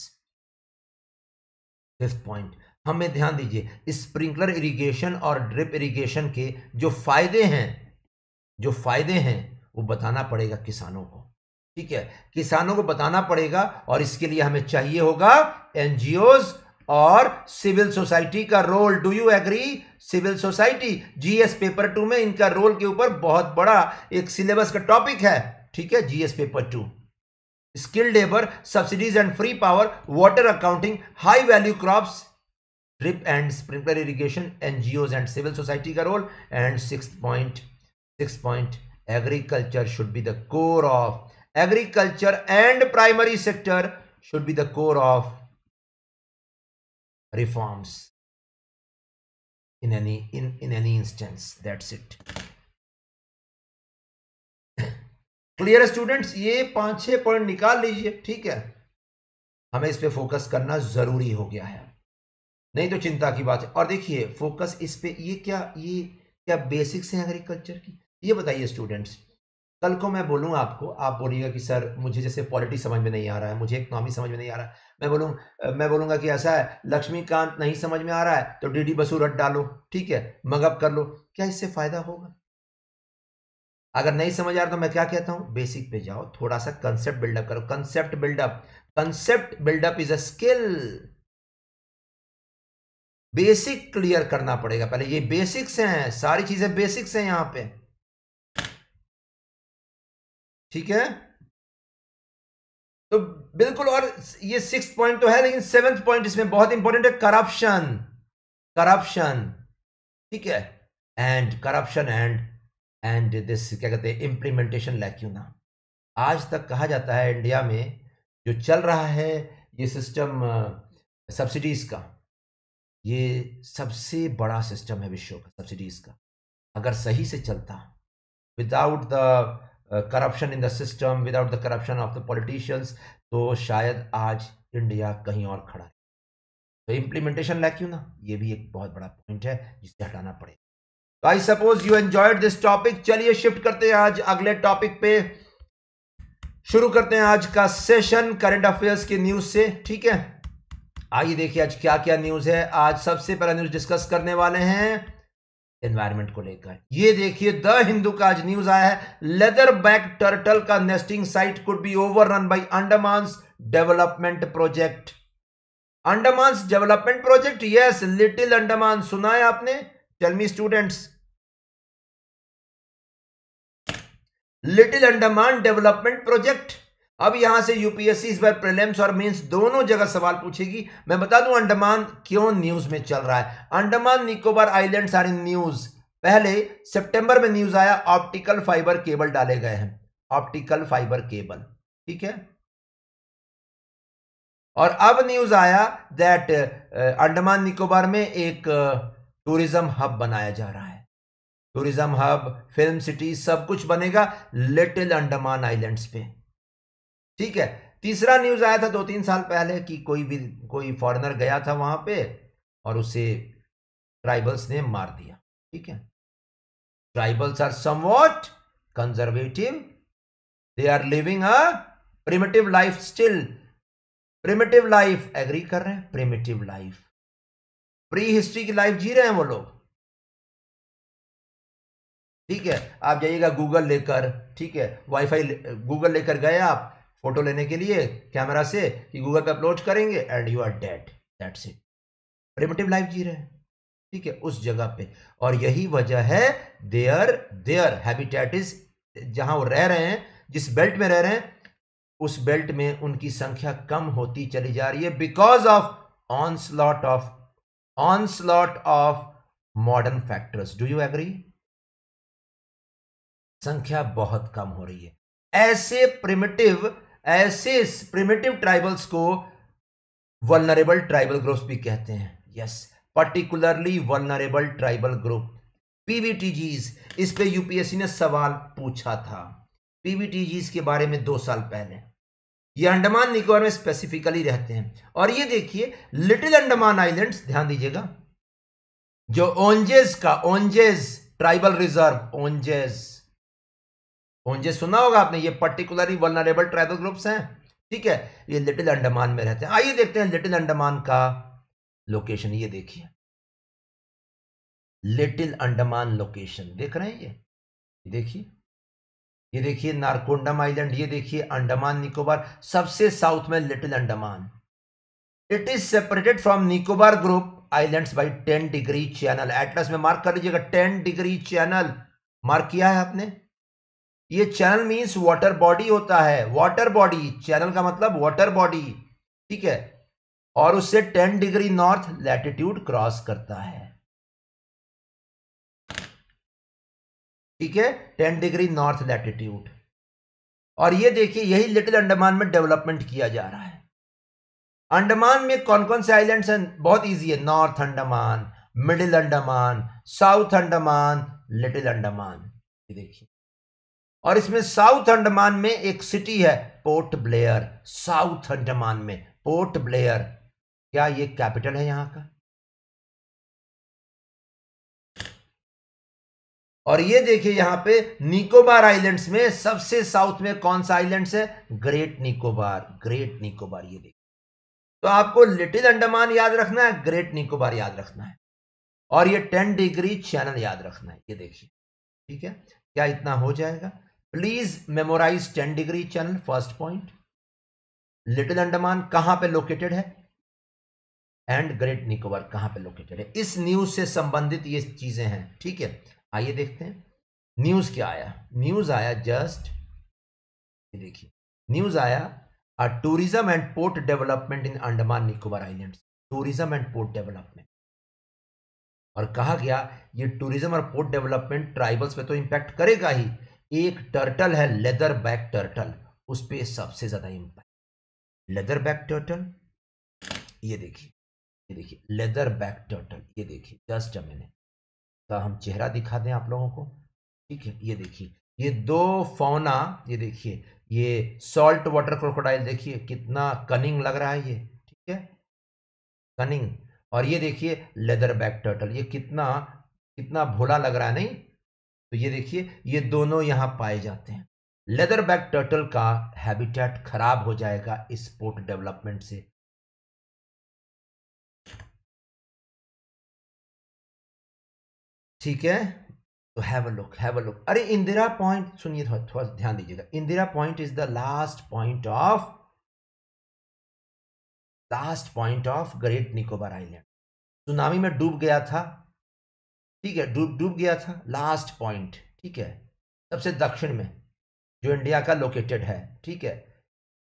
fifth point हमें ध्यान दीजिए स्प्रिंकलर इरिगेशन और ड्रिप इरिगेशन के जो फायदे हैं जो फायदे हैं वो बताना पड़ेगा किसानों को ठीक है किसानों को बताना पड़ेगा और इसके लिए हमें चाहिए होगा एनजीओज और सिविल सोसाइटी का role do you agree civil society GS paper two में इनका रोल के ऊपर बहुत बड़ा एक सिलेबस का टॉपिक है ठीक है GS paper two skilled labour subsidies and free power water accounting high value crops drip and sprinkler irrigation NGOs and civil society का role and six point six point agriculture should be the core of agriculture and primary sector should be the core of reforms in any in, in any instance that's it clear students ये पांच छह पॉइंट निकाल लीजिए ठीक है हमें इस पे फोकस करना जरूरी हो गया है नहीं तो चिंता की बात है और देखिए फोकस इस पे ये क्या ये क्या बेसिक्स हैं एग्रीकल्चर की ये बताइए स्टूडेंट्स कल को मैं बोलूँ आपको आप बोलिएगा कि सर मुझे जैसे पॉलिटी समझ में नहीं आ रहा है मुझे इकनॉमी समझ में नहीं आ रहा है मैं बोलूँ मैं बोलूँगा कि ऐसा है लक्ष्मीकांत नहीं समझ में आ रहा है तो डी डी बसू रट डालो ठीक है मगअप कर लो क्या इससे फ़ायदा होगा अगर नहीं समझ आ रहा तो मैं क्या कहता हूँ बेसिक पे जाओ थोड़ा सा कंसेप्ट बिल्डअप करो concept build up concept build up is a skill basic clear करना पड़ेगा पहले ये बेसिक्स हैं सारी चीज़ें बेसिक्स हैं यहां पे ठीक है तो बिल्कुल और ये सिक्स पॉइंट तो है लेकिन सेवेंथ पॉइंट इसमें बहुत इंपॉर्टेंट है करप्शन करप्शन ठीक है and corruption and and this क्या कहते हैं इंप्लीमेंटेशन लैक्यूना आज तक कहा जाता है इंडिया में जो चल रहा है ये सिस्टम सब्सिडीज़ uh, का ये सबसे बड़ा सिस्टम है विश्व का सब्सिडीज़ का अगर सही से चलता without the corruption in the system without the corruption of the politicians तो शायद आज इंडिया कहीं और खड़ा है तो इम्प्लीमेंटेशन लैक क्यों ना ये भी एक बहुत बड़ा पॉइंट है जिसे हटाना पड़ेगा तो I suppose you enjoyed this topic चलिए शिफ्ट करते हैं आज अगले टॉपिक पे शुरू करते हैं आज का सेशन करंट अफेयर्स के न्यूज से ठीक है आइए देखिए आज क्या क्या न्यूज है आज सबसे पहला न्यूज डिस्कस करने वाले हैं एनवायरमेंट को लेकर ये देखिए द हिंदू का आज न्यूज आया है लेदर बैक टर्टल का nesting site could be overrun by Andaman development project Andaman development project yes little Andaman सुना है आपने tell me students little Andaman development project अब यहां से यूपीएससी इस बार प्रीलिम्स और मेंस दोनों जगह सवाल पूछेगी मैं बता दूं अंडमान क्यों न्यूज में चल रहा है Andaman Nicobar islands are in news पहले सितंबर में न्यूज आया ऑप्टिकल फाइबर केबल डाले गए हैं ऑप्टिकल फाइबर केबल ठीक है और अब न्यूज आया दैट अंडमान निकोबार में एक टूरिज्म हब बनाया जा रहा है टूरिज्म हब फिल्म सिटी सब कुछ बनेगा लिटिल अंडमान आइलैंड्स पे ठीक है तीसरा न्यूज आया था दो तीन साल पहले कि कोई भी कोई फॉरेनर गया था वहां पे और उसे ट्राइबल्स ने मार दिया ठीक है tribals are somewhat conservative they are living a primitive life still primitive life agree कर रहे हैं प्रिमेटिव लाइफ प्री हिस्ट्री की लाइफ जी रहे हैं वो लोग ठीक है आप जाइएगा गूगल लेकर ठीक है वाईफाई ले, गूगल लेकर गए आप फोटो लेने के लिए कैमरा से कि गूगल पे अपलोड करेंगे and you are dead that's it primitive life जी रहे हैं ठीक है उस जगह पे और यही वजह है देयर देयर हैबिटेट इज जहां वो रह रहे हैं जिस बेल्ट में रह रहे हैं उस बेल्ट में उनकी संख्या कम होती चली जा रही है because of onslaught of onslaught of modern factors do you agree संख्या बहुत कम हो रही है ऐसे प्रिमिटिव ऐसे प्रिमेटिव ट्राइबल्स को वलनरेबल ट्राइबल ग्रुप्स भी कहते हैं yes particularly vulnerable tribal group PVTGs इस पे यूपीएससी ने सवाल पूछा था पीवीटीजीज के बारे में दो साल पहले ये अंडमान निकोबार में स्पेसिफिकली रहते हैं और ये देखिए लिटिल अंडमान आइलैंड्स ध्यान दीजिएगा जो ओंजेस का ओंजेस ट्राइबल रिजर्व ओंजेस जे सुना होगा आपने ये पर्टिकुलरली वनरेबल ट्राइबल ग्रुप्स हैं ठीक है ये लिटिल अंडमान में रहते हैं आइए देखते हैं लिटिल अंडमान का लोकेशन ये देखिए लिटिल अंडमान लोकेशन देख रहे हैं ये देखिए ये देखिए नारकोंडम आइलैंड ये देखिए अंडमान निकोबार सबसे साउथ में little Andaman it is separated from Nicobar group islands by ten degree channel atlas में मार्क कर लीजिएगा टेन डिग्री चैनल मार्क किया है आपने ये चैनल मीन्स वाटर बॉडी होता है वाटर बॉडी चैनल का मतलब वाटर बॉडी ठीक है और उससे ten degree north latitude cross करता है ठीक है टेन डिग्री नॉर्थ लैटिट्यूड और ये देखिए यही लिटिल अंडमान में डेवलपमेंट किया जा रहा है अंडमान में कौन कौन से आइलैंड्स हैं बहुत इजी है north Andaman middle Andaman south Andaman little Andaman ये देखिए और इसमें साउथ अंडमान में एक सिटी है पोर्ट ब्लेयर साउथ अंडमान में पोर्ट ब्लेयर क्या ये कैपिटल है यहां का और ये देखिए यहां पे निकोबार आइलैंड्स में सबसे साउथ में कौन सा आइलैंड्स है ग्रेट निकोबार ग्रेट निकोबार ये देखिए तो आपको लिटिल अंडमान याद रखना है ग्रेट निकोबार याद रखना है और ये टेन डिग्री चैनल याद रखना है ये देखिए ठीक है क्या इतना हो जाएगा please memorise ten degree channel first point little Andaman कहां पे लोकेटेड है एंड ग्रेट निकोबार कहां पे लोकेटेड है इस न्यूज से संबंधित ये चीजें हैं ठीक है आइए देखते हैं न्यूज क्या आया न्यूज आया जस्ट देखिए न्यूज आया a tourism and port development in Andaman Nicobar island tourism and port development और कहा गया ये टूरिज्म और पोर्ट डेवलपमेंट ट्राइबल्स पे तो इंपैक्ट करेगा ही एक टर्टल है लेदर बैक टर्टल उस पर सबसे ज्यादा इंपैक्ट लेदर बैक टर्टल ये देखिए ये देखिए लेदर बैक टर्टल ये देखिए जस्ट मैंने तो हम चेहरा दिखा दें आप लोगों को ठीक है ये देखिए ये दो फोना ये देखिए ये सॉल्ट वाटर क्रोकोडाइल देखिए कितना कनिंग लग रहा है ये ठीक है कनिंग और ये देखिए लेदर बैक टर्टल ये कितना कितना भोला लग रहा है नहीं तो ये देखिए ये दोनों यहाँ पाए जाते हैं लेदर बैक टर्टल का हैबिटेट खराब हो जाएगा इस पोर्ट डेवलपमेंट से ठीक है तो have a look have a look अरे इंदिरा पॉइंट सुनिए थोड़ा थोड़ा ध्यान दीजिएगा Indira point is the last point of last point of great Nicobar island tsunami में डूब गया था ठीक है डूब डूब गया था लास्ट पॉइंट ठीक है सबसे दक्षिण में जो इंडिया का लोकेटेड है ठीक है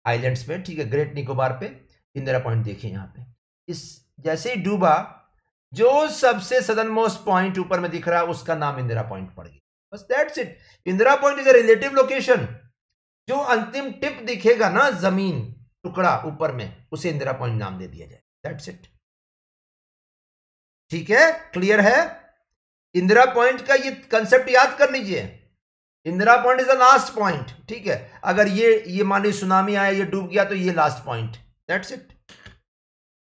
आइलैंड्स में ठीक है ग्रेट निकोबार पे इंदिरा पॉइंट देखिए यहाँ पे इस जैसे ही डूबा जो सबसे सदन मोस्ट पॉइंट ऊपर में दिख रहा है उसका नाम इंदिरा पॉइंट पड़ गया बस that's it Indira point is a relative location जो अंतिम टिप दिखेगा ना जमीन टुकड़ा ऊपर में उसे इंदिरा पॉइंट नाम दे दिया जाए दैट्स इट ठीक है क्लियर है इंदिरा पॉइंट का ये कंसेप्ट याद कर लीजिए Indira point is the last point ठीक है अगर ये ये मान लीजिए सुनामी आया ये डूब गया तो ये last point that's it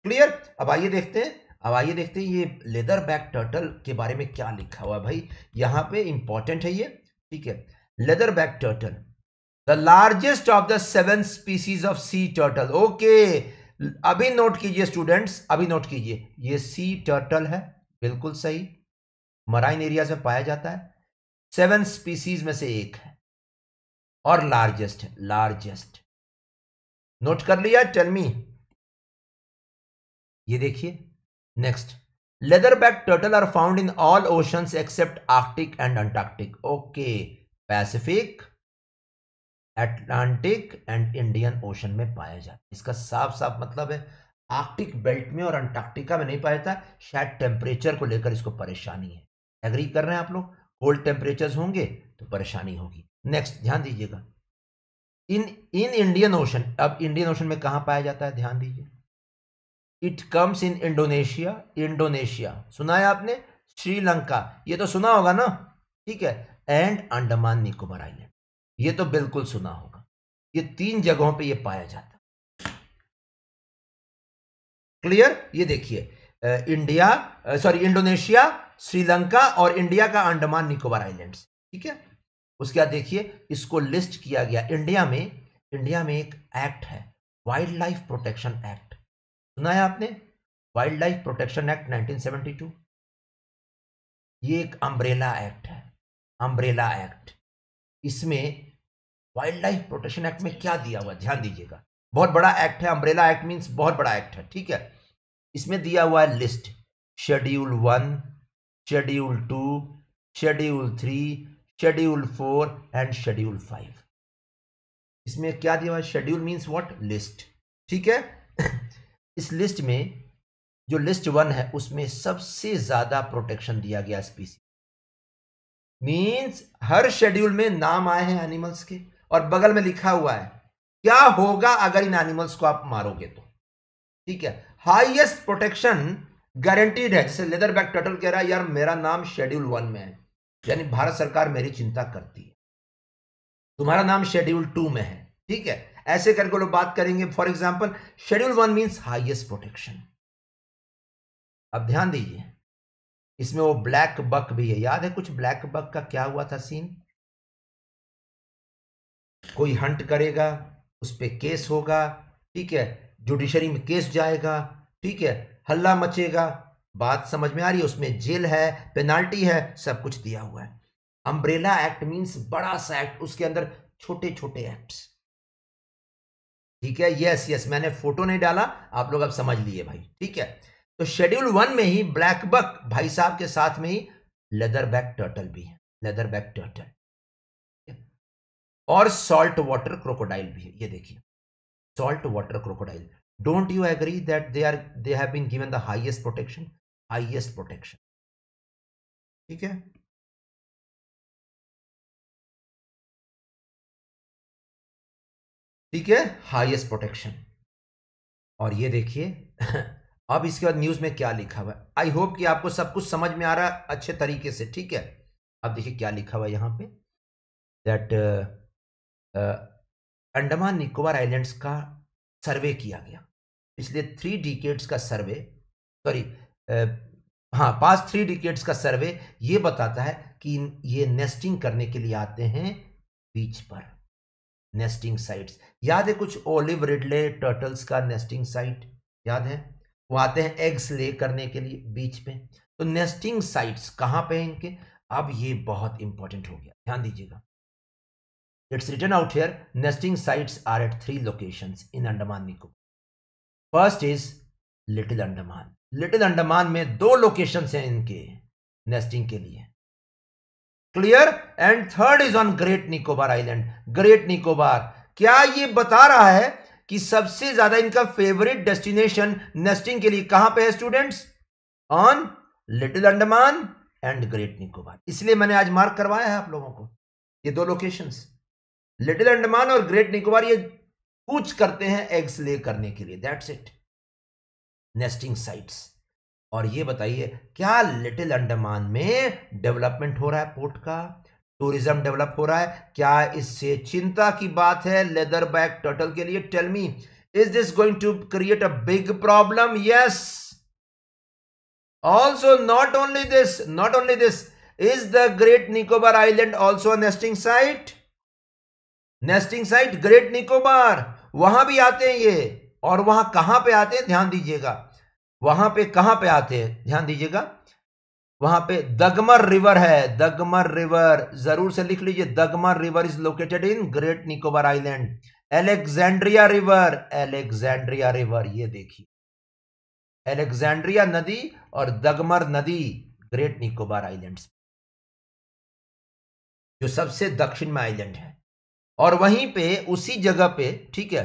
clear अब आइए देखते हैं अब आइए देखते हैं ये लेदर बैक टर्टल के बारे में क्या लिखा हुआ है भाई यहां पे इंपॉर्टेंट है ये ठीक है leatherback turtle the largest of the seven species of sea turtle okay अभी नोट कीजिए स्टूडेंट्स अभी नोट कीजिए ये सी टर्टल है बिल्कुल सही मराइन एरियाज में पाया जाता है सेवन स्पीसीज में से एक है और लार्जेस्ट है लार्जेस्ट नोट कर लिया टेलमी ये देखिए next leatherback turtle are found in all ocean except Arctic and Antarctic okay Pacific Atlantic and Indian Ocean में पाया जाता है इसका साफ साफ मतलब है आर्कटिक बेल्ट में और अंटार्कटिका में नहीं पाया जाता शायद टेम्परेचर को लेकर इसको परेशानी है एग्री कर रहे हैं आप लोग कोल्ड टेम्परेचर होंगे तो परेशानी होगी नेक्स्ट ध्यान दीजिएगा इन इन इंडियन ओशन अब इंडियन ओशन में कहा पाया जाता है ध्यान दीजिए it comes in Indonesia Indonesia सुना है आपने श्रीलंका ये तो सुना होगा ना ठीक है एंड अंडमान निकोबार आइलैंड ये तो बिल्कुल सुना होगा ये तीन जगहों पे ये पाया जाता क्लियर ये देखिए इंडिया सॉरी इंडोनेशिया श्रीलंका और इंडिया का अंडमान निकोबार आइलैंड्स ठीक है उसके बाद देखिए इसको लिस्ट किया गया इंडिया में इंडिया में एक एक्ट है वाइल्ड लाइफ प्रोटेक्शन एक्ट सुना है आपने वाइल्ड लाइफ प्रोटेक्शन एक्ट 1972 ये एक अम्ब्रेला एक्ट है अम्ब्रेला एक्ट इसमें वाइल्ड लाइफ प्रोटेक्शन एक्ट में क्या दिया हुआ ध्यान दीजिएगा बहुत बड़ा एक्ट है अम्ब्रेला एक्ट मीन्स बहुत बड़ा एक्ट है ठीक है इसमें दिया हुआ है list schedule one schedule two schedule three schedule four and schedule five इसमें क्या दिया हुआ है शेड्यूल मीन्स वॉट लिस्ट ठीक है इस लिस्ट में जो लिस्ट वन है उसमें सबसे ज्यादा प्रोटेक्शन दिया गया स्पीसी मीन्स हर शेड्यूल में नाम आए हैं एनिमल्स के और बगल में लिखा हुआ है क्या होगा अगर इन एनिमल्स को आप मारोगे तो ठीक है हाईएस्ट प्रोटेक्शन गारंटीड है जैसे लेदर बैग टर्टल कह रहा है यार मेरा नाम शेड्यूल वन में है यानी भारत सरकार मेरी चिंता करती है तुम्हारा नाम शेड्यूल टू में है ठीक है ऐसे करके लोग बात करेंगे for example schedule one means highest protection अब ध्यान दीजिए इसमें वो ब्लैक बक भी है याद है कुछ ब्लैक बक का क्या हुआ था सीन कोई हंट करेगा उस पर केस होगा ठीक है जुडिशरी में केस जाएगा ठीक है हल्ला मचेगा बात समझ में आ रही है उसमें जेल है पेनाल्टी है सब कुछ दिया हुआ है अम्ब्रेला एक्ट मींस बड़ा सा एक्ट उसके अंदर छोटे छोटे एक्ट्स ठीक है यस यस मैंने फोटो नहीं डाला आप लोग अब समझ लिए भाई ठीक है तो शेड्यूल वन में ही ब्लैक बक भाई साहब के साथ में ही लेदर बैक टर्टल भी है लेदर बैक टर्टल और सॉल्ट वाटर क्रोकोडाइल भी है ये देखिए saltwater crocodile don't you agree that they are they have been given the highest protection highest protection ठीक है ठीक है हाईएस्ट प्रोटेक्शन और ये देखिए अब इसके बाद न्यूज में क्या लिखा हुआ है आई होप कि आपको सब कुछ समझ में आ रहा है अच्छे तरीके से ठीक है अब देखिए क्या लिखा हुआ है यहाँ पे that uh, uh, Andaman Nicobar islands का सर्वे किया गया पिछले थ्री डिकेट्स का सर्वे सॉरी हाँ पास थ्री डिकेट्स का सर्वे ये बताता है कि ये नेस्टिंग करने के लिए आते हैं बीच पर नेस्टिंग साइट्स याद है कुछ ओलिव रिडले टर्टल्स का नेस्टिंग साइट याद है वो आते हैं एग्स ले करने के लिए बीच पे तो नेस्टिंग साइट्स कहाँ पे हैं इनके अब ये बहुत इंपॉर्टेंट हो गया ध्यान दीजिएगा it's written out here nesting sites are at three locations in Andaman Nicobar first is little Andaman little Andaman में दो लोकेशन है इनके नेस्टिंग के लिए clear and third is on great Nicobar island great Nicobar क्या ये बता रहा है कि सबसे ज्यादा इनका फेवरेट डेस्टिनेशन नेस्टिंग के लिए कहां पे है students on little Andaman and great Nicobar इसलिए मैंने आज मार्क करवाया है आप लोगों को ये दो लोकेशंस लिटिल अंडमान और ग्रेट निकोबार ये कूच करते हैं एग्स ले करने के लिए दैट्स इट नेस्टिंग साइट्स और ये बताइए क्या लिटिल अंडमान में डेवलपमेंट हो रहा है पोर्ट का टूरिज्म डेवलप हो रहा है क्या इससे चिंता की बात है लेदर बैग टर्टल के लिए tell me is this going to create a big problem yes also not only this not only this is the great Nicobar island also nesting site nesting site great Nicobar वहां भी आते हैं ये और वहां कहां पे आते हैं ध्यान दीजिएगा वहां पे कहां पे आते हैं ध्यान दीजिएगा वहां पे दगमर रिवर है दगमर रिवर जरूर से लिख लीजिए Dagmar river is located in great Nicobar island Alexandria river Alexandria river ये देखिए एलेक्जेंड्रिया नदी और दगमर नदी ग्रेट निकोबार आइलैंड्स जो सबसे दक्षिण में आइलैंड है और वहीं पे उसी जगह पे ठीक है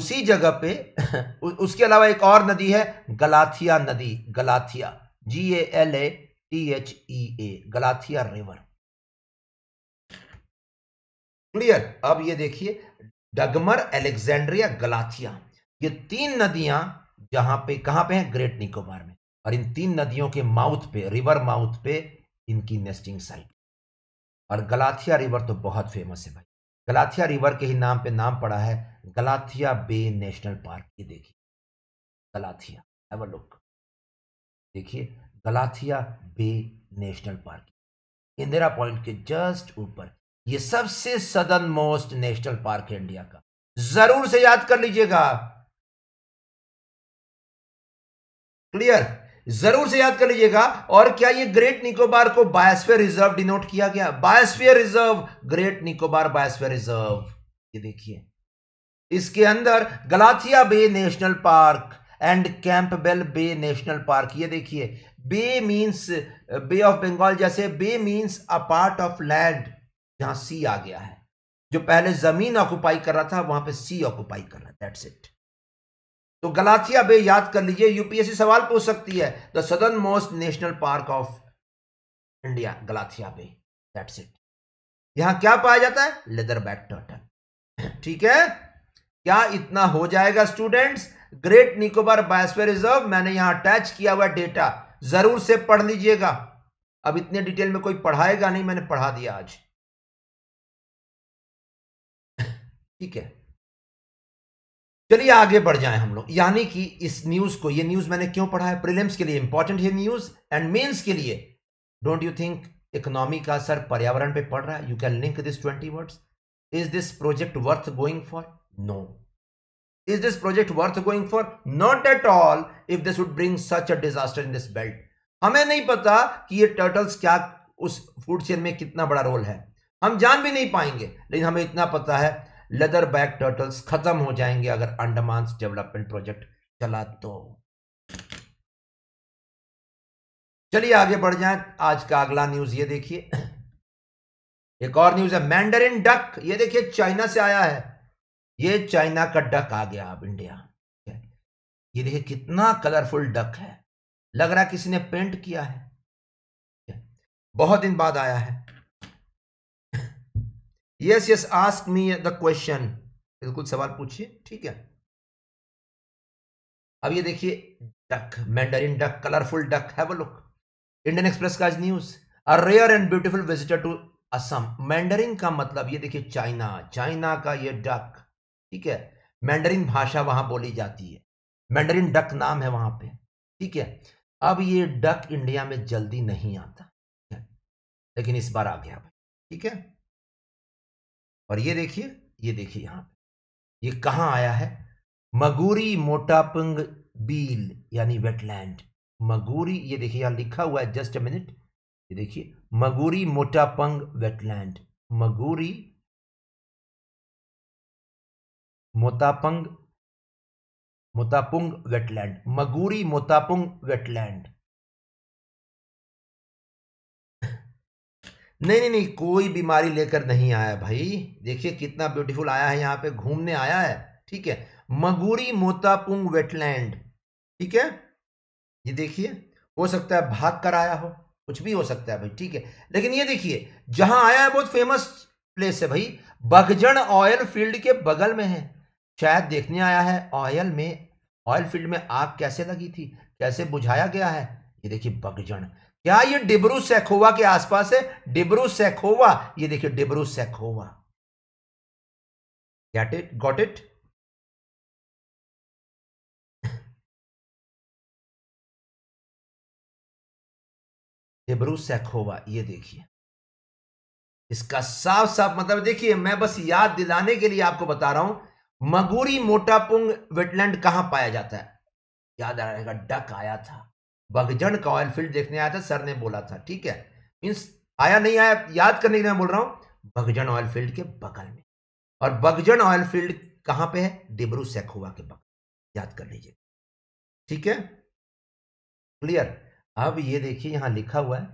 उसी जगह पे उसके अलावा एक और नदी है गलाथिया नदी Galathea G A L A T H E A Galathea river clear अब ये देखिए डगमर एलेक्जेंड्रिया गलाथिया ये तीन नदियां जहां पे कहां पे हैं ग्रेट निकोबार में और इन तीन नदियों के माउथ पे रिवर माउथ पे इनकी नेस्टिंग साइट और गलाथिया रिवर तो बहुत फेमस है भाई गलाथिया रिवर के ही नाम पे नाम पड़ा है गलाथिया बे नेशनल पार्क ये देखिए गलाथिया हैव अ लुक देखिए Galathea bay national park Indira point के जस्ट ऊपर ये सबसे सदन मोस्ट नेशनल पार्क है इंडिया का जरूर से याद कर लीजिएगा क्लियर जरूर से याद कर लीजिएगा और क्या ये ग्रेट निकोबार को बायोस्फीयर रिजर्व डिनोट किया गया biosphere reserve great Nicobar biosphere reserve ये देखिए इसके अंदर Galathea bay national park and Campbell bay national park ये देखिए bay means bay of Bengal जैसे bay means a part of land जहां सी आ गया है जो पहले जमीन ऑक्यूपाई कर रहा था वहां पे सी ऑक्यूपाई कर रहा दैट्स इट तो गलाथिया बे याद कर लीजिए यूपीएससी सवाल पूछ सकती है the southernmost national park of India Galathea bay that's it यहां क्या पाया जाता है लेदर बैक टर्टल ठीक है क्या इतना हो जाएगा students great Nicobar biosphere reserve मैंने यहां अटैच किया हुआ डेटा जरूर से पढ़ लीजिएगा अब इतने डिटेल में कोई पढ़ाएगा नहीं मैंने पढ़ा दिया आज ठीक है चलिए आगे बढ़ जाएं हम लोग यानी कि इस न्यूज को ये न्यूज मैंने क्यों पढ़ा है प्रीलिम्स के लिए इंपॉर्टेंट है न्यूज एंड मेंस के लिए डोंट यू थिंक इकोनॉमी का असर पर्यावरण पे पड़ रहा है you can link this twenty words is this project worth going for no is this project worth going for not at all if this would bring such a disaster in this belt हमें नहीं पता कि ये टर्टल्स क्या उस फूड चेन में कितना बड़ा रोल है हम जान भी नहीं पाएंगे लेकिन हमें इतना पता है लेदर बैक टर्टल्स खत्म हो जाएंगे अगर अंडमान डेवलपमेंट प्रोजेक्ट चला तो चलिए आगे बढ़ जाए आज का अगला न्यूज ये देखिए एक और न्यूज है मैंडरिन डक ये देखिए चाइना से आया है ये चाइना का डक आ गया अब इंडिया ये देखिए कितना कलरफुल डक है लग रहा किसी ने पेंट किया है बहुत दिन बाद आया है yes yes ask me the question बिल्कुल सवाल पूछिए ठीक है अब ये देखिए duck mandarin duck colourful duck have a look Indian Express का news a rare and beautiful visitor to Assam mandarin का मतलब ये देखिए चाइना चाइना का ये डक ठीक है मैंडरिन भाषा वहां बोली जाती है मैंडरिन डक नाम है वहां पे ठीक है अब ये डक इंडिया में जल्दी नहीं आता लेकिन इस बार आ गया ठीक है और ये देखिए ये देखिए यहाँ पे ये कहाँ आया है मगूरी मोटापंग बील यानी वेटलैंड मगूरी ये देखिए यहाँ लिखा हुआ है जस्ट अ मिनट ये देखिए Maguri Motapung wetland Maguri Motapung Motapung wetland Maguri Motapung wetland नहीं नहीं नहीं कोई बीमारी लेकर नहीं आया भाई देखिए कितना ब्यूटीफुल आया है यहाँ पे घूमने आया है ठीक है मगूरी मोतापुंग वेटलैंड ठीक है ये देखिए हो सकता है भाग कर आया हो कुछ भी हो सकता है भाई ठीक है लेकिन ये देखिए जहां आया है बहुत फेमस प्लेस है भाई बगजन ऑयल फील्ड के बगल में है शायद देखने आया है ऑयल में ऑयल फील्ड में आग कैसे लगी थी कैसे बुझाया गया है ये देखिए बगजन क्या ये डिब्रू सेखोवा के आसपास है डिब्रू सेखोवा ये देखिए Dibru Saikhowa got it got it Dibru Saikhowa ये देखिए इसका साफ साफ मतलब देखिए मैं बस याद दिलाने के लिए आपको बता रहा हूं मगुरी मोटापुंग वेटलैंड कहां पाया जाता है याद आ रहेगा डक आया था बगजन का ऑयल फील्ड देखने आया था सर ने बोला था ठीक है मीन्स आया नहीं आया याद करने के लिए मैं बोल रहा हूँ बगजन ऑयल फील्ड के बगल में और बगजन ऑयल फील्ड कहाँ पे है डिब्रू सेखुआ के बगल याद कर लीजिए ठीक है क्लियर अब ये देखिए यहाँ लिखा हुआ है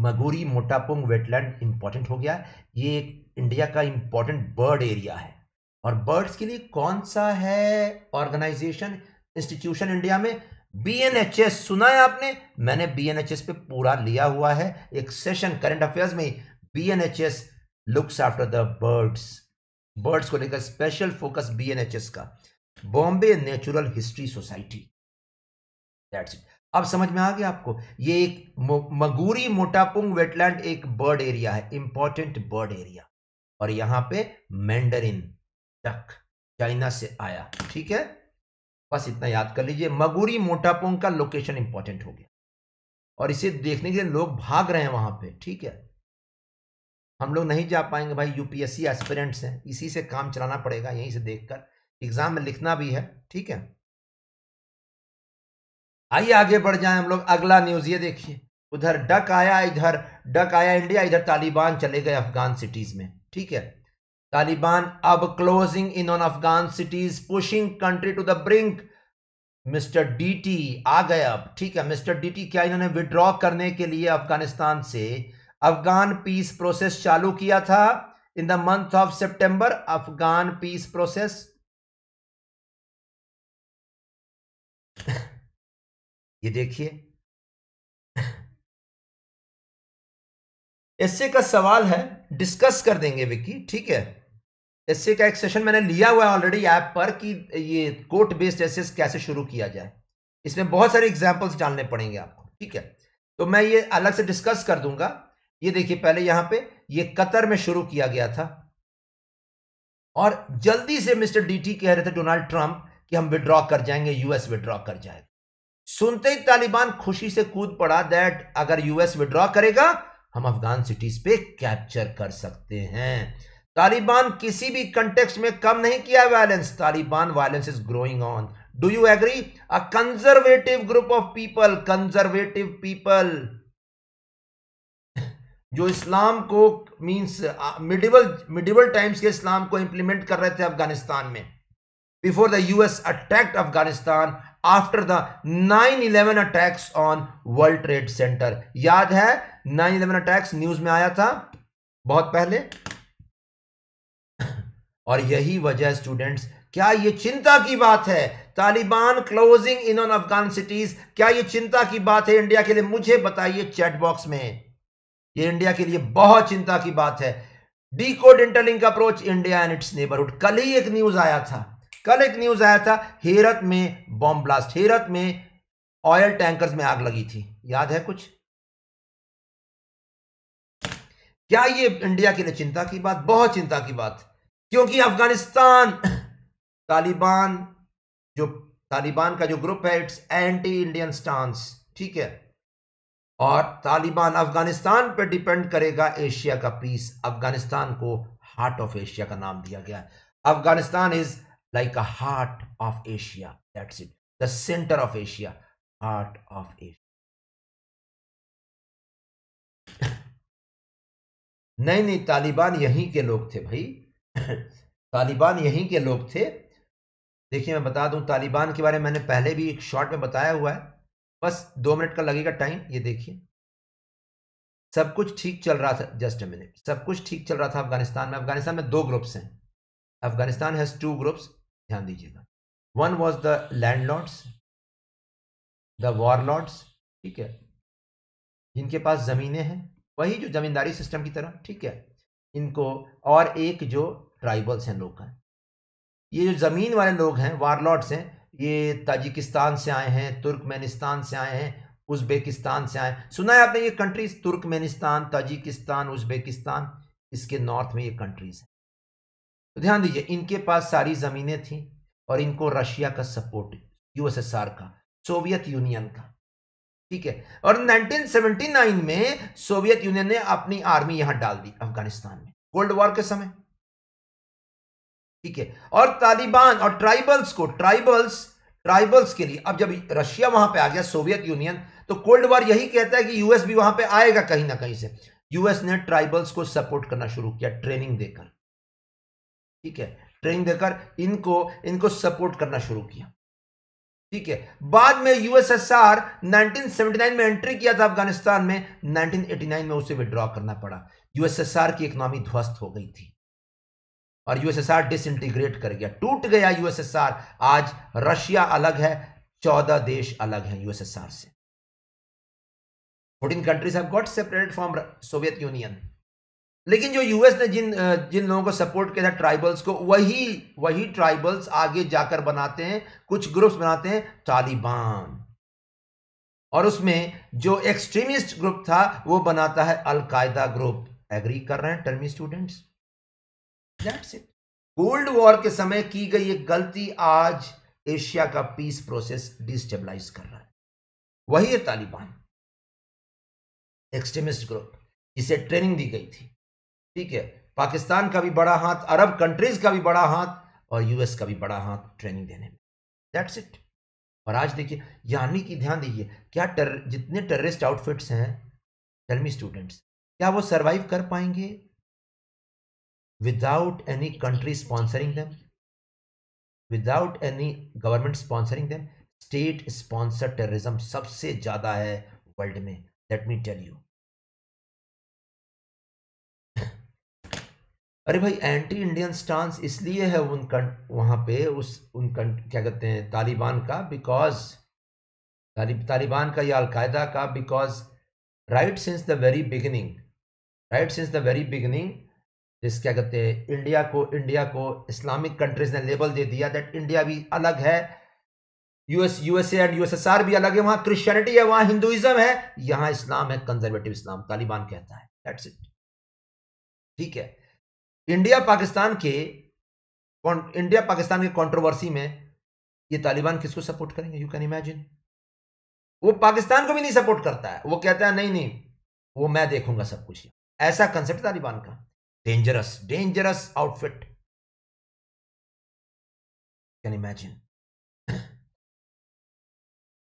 मगूरी मोटापुंग वेटलैंड इंपॉर्टेंट हो गया ये एक इंडिया का इंपॉर्टेंट बर्ड एरिया है और बर्ड्स के लिए कौन सा है ऑर्गेनाइजेशन इंस्टीट्यूशन इंडिया में बीएनएचएस सुना है आपने मैंने बीएनएचएस पे पूरा लिया हुआ है एक सेशन करंट अफेयर्स में BNHS looks after the birds birds को लेकर स्पेशल फोकस बीएनएचएस का Bombay natural history society that's it अब समझ में आ गया आपको ये एक मगूरी मोटापुंग वेटलैंड एक बर्ड एरिया है इंपॉर्टेंट बर्ड एरिया और यहां पे मैंडरिन डक चाइना से आया ठीक है बस इतना याद कर लीजिए मगुरी मोटापोंग का लोकेशन इंपॉर्टेंट हो गया और इसे देखने के लिए लोग भाग रहे हैं वहां पे ठीक है हम लोग नहीं जा पाएंगे भाई यूपीएससी एस्पिरेंट्स हैं इसी से काम चलाना पड़ेगा यहीं से देखकर एग्जाम में लिखना भी है ठीक है आइए आगे बढ़ जाए हम लोग अगला न्यूज ये देखिए उधर डक आया इधर डक आया इंडिया इधर तालिबान चले गए अफगान सिटीज में ठीक है तालिबान अब closing in on Afghan cities pushing country to the brink mister DT आ गए अब ठीक है मिस्टर डीटी क्या इन्होंने विड्रॉ करने के लिए अफगानिस्तान से अफगान पीस प्रोसेस चालू किया था इन द मंथ ऑफ सितंबर अफगान पीस प्रोसेस ये देखिए इससे का सवाल है डिस्कस कर देंगे विक्की ठीक है एस का एक सेशन मैंने लिया हुआ है ऑलरेडी ऐप पर कि ये कोर्ट बेस्ड एस कैसे शुरू किया जाए इसमें बहुत सारे एग्जाम्पल्स डालने पड़ेंगे आपको ठीक है तो मैं ये अलग से डिस्कस कर दूंगा ये देखिए पहले यहां पे ये कतर में शुरू किया गया था और जल्दी से मिस्टर डीटी कह रहे थे डोनाल्ड ट्रंप कि हम विड्रॉ कर जाएंगे यूएस विड्रॉ कर जाएगा सुनते ही तालिबान खुशी से कूद पड़ा दैट अगर यूएस विड्रॉ करेगा हम अफगान सिटीज पे कैप्चर कर सकते हैं तालिबान किसी भी कंटेक्स में कम नहीं किया violence Taliban violence is growing on do you agree a conservative group of people conservative people जो इस्लाम को मींस मिडिवल मिडिवल टाइम्स के इस्लाम को इंप्लीमेंट कर रहे थे अफगानिस्तान में before the US attacked Afghanistan after the 9/11 attacks on World Trade Center याद है 9/11 अटैक्स न्यूज में आया था बहुत पहले और यही वजह स्टूडेंट्स क्या ये चिंता की बात है Taliban closing in on Afghan cities क्या ये चिंता की बात है इंडिया के लिए मुझे बताइए चैट बॉक्स में ये इंडिया के लिए बहुत चिंता की बात है decode interlink approach India and its neighbourhood कल ही एक न्यूज आया था कल एक न्यूज आया था हेरत में बॉम्ब ब्लास्ट हेरत में ऑयल टैंकर्स में आग लगी थी याद है कुछ क्या ये इंडिया के लिए चिंता की बात बहुत चिंता की बात क्योंकि अफगानिस्तान तालिबान जो तालिबान का जो ग्रुप है इट्स एंटी इंडियन स्टांस ठीक है और तालिबान अफगानिस्तान पर डिपेंड करेगा एशिया का पीस अफगानिस्तान को हार्ट ऑफ एशिया का नाम दिया गया है Afghanistan is like a heart of Asia that's it the centre of Asia heart of Asia नहीं नहीं तालिबान यहीं के लोग थे भाई तालिबान यहीं के लोग थे देखिए मैं बता दूं तालिबान के बारे में मैंने पहले भी एक शॉर्ट में बताया हुआ है बस दो मिनट का लगेगा टाइम ये देखिए सब कुछ ठीक चल रहा था जस्ट अ मिनट सब कुछ ठीक चल रहा था अफगानिस्तान में अफगानिस्तान में दो ग्रुप्स हैं अफगानिस्तान हैज़ टू ग्रुप्स ध्यान दीजिएगा one was the landlords the warlords ठीक है जिनके पास ज़मीनें हैं वही जो ज़मींदारी सिस्टम की तरह ठीक है इनको और एक जो ट्राइबल्स हैं लोग हैं ये जो ज़मीन वाले लोग हैं वारलॉड्स हैं ये ताजिकिस्तान से आए हैं तुर्कमेनिस्तान से आए हैं उज़्बेकिस्तान से आए सुना है आपने ये कंट्रीज तुर्कमेनिस्तान ताजिकिस्तान उज़्बेकिस्तान इसके नॉर्थ में ये कंट्रीज़ हैं तो ध्यान दीजिए इनके पास सारी ज़मीनें थीं और इनको रशिया का सपोर्ट यूएसएसआर का सोवियत यूनियन का ठीक है और 1979 में सोवियत यूनियन ने अपनी आर्मी यहां डाल दी अफगानिस्तान में कोल्ड वॉर के समय ठीक है और तालिबान और ट्राइबल्स को ट्राइबल्स ट्राइबल्स के लिए अब जब रशिया वहां पे आ गया सोवियत यूनियन तो कोल्ड वॉर यही कहता है कि यूएस भी वहां पे आएगा कहीं ना कहीं से यूएस ने ट्राइबल्स को सपोर्ट करना शुरू किया ट्रेनिंग देकर ठीक है ट्रेनिंग देकर इनको इनको सपोर्ट करना शुरू किया ठीक है बाद में यूएसएसआर 1979 में एंट्री किया था अफगानिस्तान में 1989 में उसे विड्रॉ करना पड़ा यूएसएसआर की इकोनॉमी ध्वस्त हो गई थी और यूएसएसआर डिसइंटीग्रेट कर गया टूट गया यूएसएसआर आज रशिया अलग है चौदह देश अलग है यूएसएसआर से fourteen countries have got separated from Soviet Union लेकिन जो यूएस ने जिन जिन लोगों को सपोर्ट किया था ट्राइबल्स को वही वही ट्राइबल्स आगे जाकर बनाते हैं कुछ ग्रुप्स बनाते हैं तालिबान और उसमें जो एक्सट्रीमिस्ट ग्रुप था वो बनाता है अलकायदा ग्रुप एग्री कर रहे हैं tell me students that's it Cold War के समय की गई एक गलती आज एशिया का पीस प्रोसेस डिस्टेबलाइज कर रहा है वही है तालिबान एक्सट्रीमिस्ट ग्रुप जिसे ट्रेनिंग दी गई थी ठीक है पाकिस्तान का भी बड़ा हाथ अरब कंट्रीज का भी बड़ा हाथ और यूएस का भी बड़ा हाथ ट्रेनिंग देने में दैट्स इट और आज देखिए यानी कि ध्यान दीजिए क्या टर, जितने टेररिस्ट आउटफिट्स हैं टर्मी स्टूडेंट्स क्या वो सर्वाइव कर पाएंगे without any country sponsoring them without any government sponsoring them state sponsor terrorism सबसे ज़्यादा है वर्ल्ड में लेट मी टेल यू अरे भाई एंटी इंडियन स्टांस इसलिए है उन वहाँ पे उस उन क्या कहते हैं तालिबान का बिकॉज तालिबान का या अलकायदा का because right since the very beginning right since the very beginning जिस क्या कहते हैं इंडिया को इंडिया को इस्लामिक कंट्रीज ने लेबल दे दिया दैट इंडिया भी अलग है यूएस यूएसए एंड यूएसएसआर भी अलग है वहां क्रिश्चियनिटी है वहाँ हिंदुइज्म है यहां इस्लाम है कंजर्वेटिव इस्लाम तालिबान कहता है दैट्स इट ठीक है इंडिया पाकिस्तान के इंडिया पाकिस्तान के कंट्रोवर्सी में ये तालिबान किसको सपोर्ट करेंगे यू कैन इमेजिन वो पाकिस्तान को भी नहीं सपोर्ट करता है वो कहता है नहीं नहीं वो मैं देखूंगा सब कुछ ऐसा कंसेप्ट तालिबान का dangerous dangerous outfit can imagine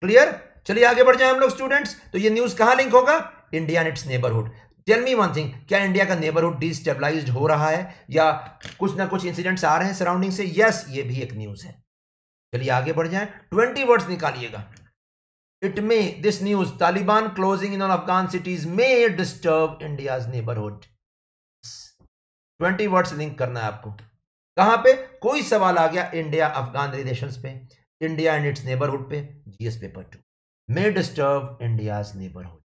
clear चलिए आगे बढ़ जाए हम लोग स्टूडेंट्स तो ये न्यूज कहां लिंक होगा India and its neighbourhood tell me one thing क्या इंडिया का नेबरहुड डिस्टेबलाइज हो रहा है या कुछ ना कुछ इंसिडेंट्स आ रहे हैं सराउंडिंग से यस ये भी एक न्यूज़ है चलिए आगे बढ़ जाए ट्वेंटी वर्ड्स निकालिएगा it may this news Taliban closing in all Afghan cities may disturb India neighbourhood twenty words link करना है आपको कहां पे कोई सवाल आ गया इंडिया अफगान रिलेशंस पे इंडिया एंड इट्स नेबरहुड पे GS paper two may disturb India neighbourhood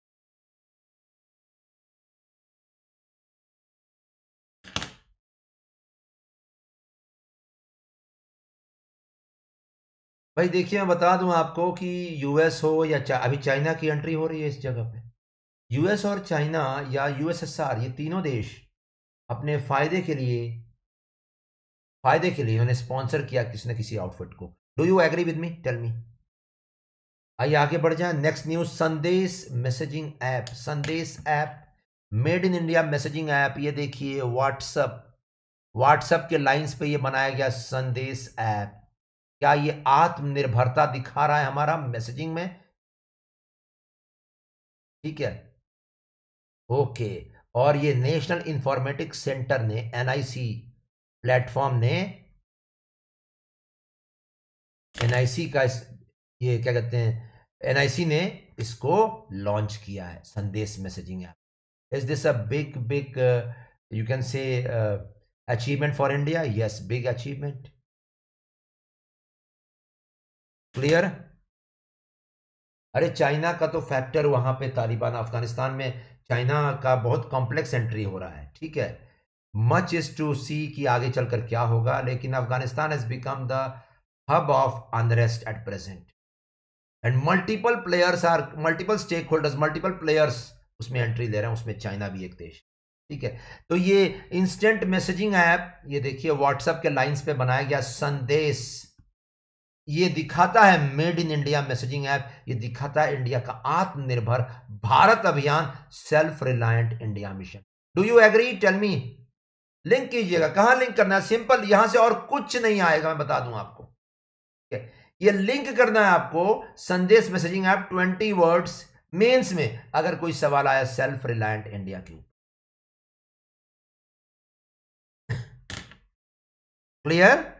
भाई देखिए मैं बता दूं आपको कि यूएस हो या चा, अभी चाइना की एंट्री हो रही है इस जगह पे यूएस और चाइना या यूएसएसआर ये तीनों देश अपने फ़ायदे के लिए फ़ायदे के लिए उन्होंने स्पॉन्सर किया किसी न किसी आउटफिट को do you agree with me tell me आइए आगे बढ़ जाए next news Sandes messaging app Sandes app made in India messaging app ये देखिए व्हाट्सअप व्हाट्सएप के लाइंस पे ये बनाया गया संदेश ऐप क्या ये आत्मनिर्भरता दिखा रहा है हमारा मैसेजिंग में ठीक है ओके और ये नेशनल इंफॉर्मेटिक सेंटर ने एनआईसी प्लेटफॉर्म ने एनआईसी का इस, ये क्या कहते हैं एनआईसी ने इसको लॉन्च किया है Sandes messaging app is this a big big you can say achievement for India yes big achievement clear अरे चाइना का तो फैक्टर वहां पे तालिबान अफगानिस्तान में चाइना का बहुत कॉम्प्लेक्स एंट्री हो रहा है ठीक है मच इज टू सी कि आगे चलकर क्या होगा लेकिन Afghanistan has become the hub of unrest at present and multiple players are multiple stake holders multiple players उसमें एंट्री ले रहे हैं उसमें चाइना भी एक देश ठीक है तो ये इंस्टेंट मैसेजिंग ऐप ये देखिए व्हाट्सएप के लाइंस पे बनाया गया संदेश ये दिखाता है made in India messaging app ये दिखाता है इंडिया का Atmanirbhar Bharat Abhiyan self reliant India mission do you agree tell me link कीजिएगा कहां लिंक करना है सिंपल यहां से और कुछ नहीं आएगा मैं बता दूं आपको okay. ये लिंक करना है आपको Sandes messaging app twenty words mains में अगर कोई सवाल आया सेल्फ रिलायंट इंडिया के ऊपर क्लियर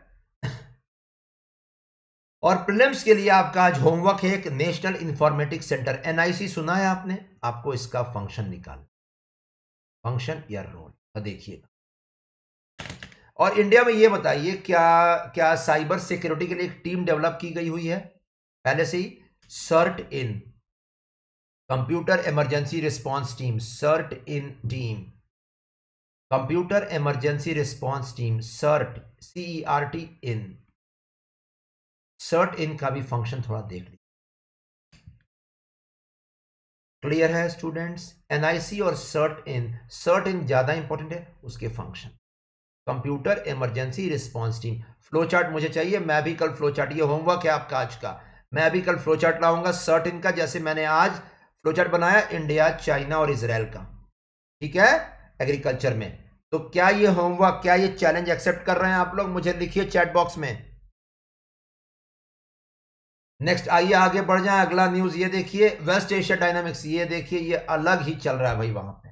और प्रिलिम्स के लिए आपका आज होमवर्क है एक नेशनल इंफॉर्मेटिक सेंटर एनआईसी सुना है आपने आपको इसका फंक्शन निकाल फंक्शन या रोल देखिएगा और इंडिया में यह बताइए क्या क्या साइबर सिक्योरिटी के लिए एक टीम डेवलप की गई हुई है पहले से ही CERT In computer emergency response team CERT In team computer emergency response team CERT C E R T In CERT In का भी फंक्शन थोड़ा देख लीजिए क्लियर है स्टूडेंट्स एनआईसी और सर्ट इन सर्ट इन ज़्यादा इंपॉर्टेंट है उसके function computer emergency response team flow chart मुझे चाहिए मैं भी कल फ्लो चार्ट ये होमवर्क है आपका आज का मैं भी कल फ्लो चार्ट लाऊंगा सर्ट इन का जैसे मैंने आज फ्लो चार्ट बनाया इंडिया चाइना और इसराइल का ठीक है एग्रीकल्चर में तो क्या ये होमवर्क क्या ये चैलेंज एक्सेप्ट कर रहे हैं आप लोग मुझे लिखिए चैट बॉक्स में नेक्स्ट आइए आगे बढ़ जाए अगला न्यूज ये देखिए वेस्ट एशिया डायनामिक्स ये देखिए ये अलग ही चल रहा है भाई वहां पे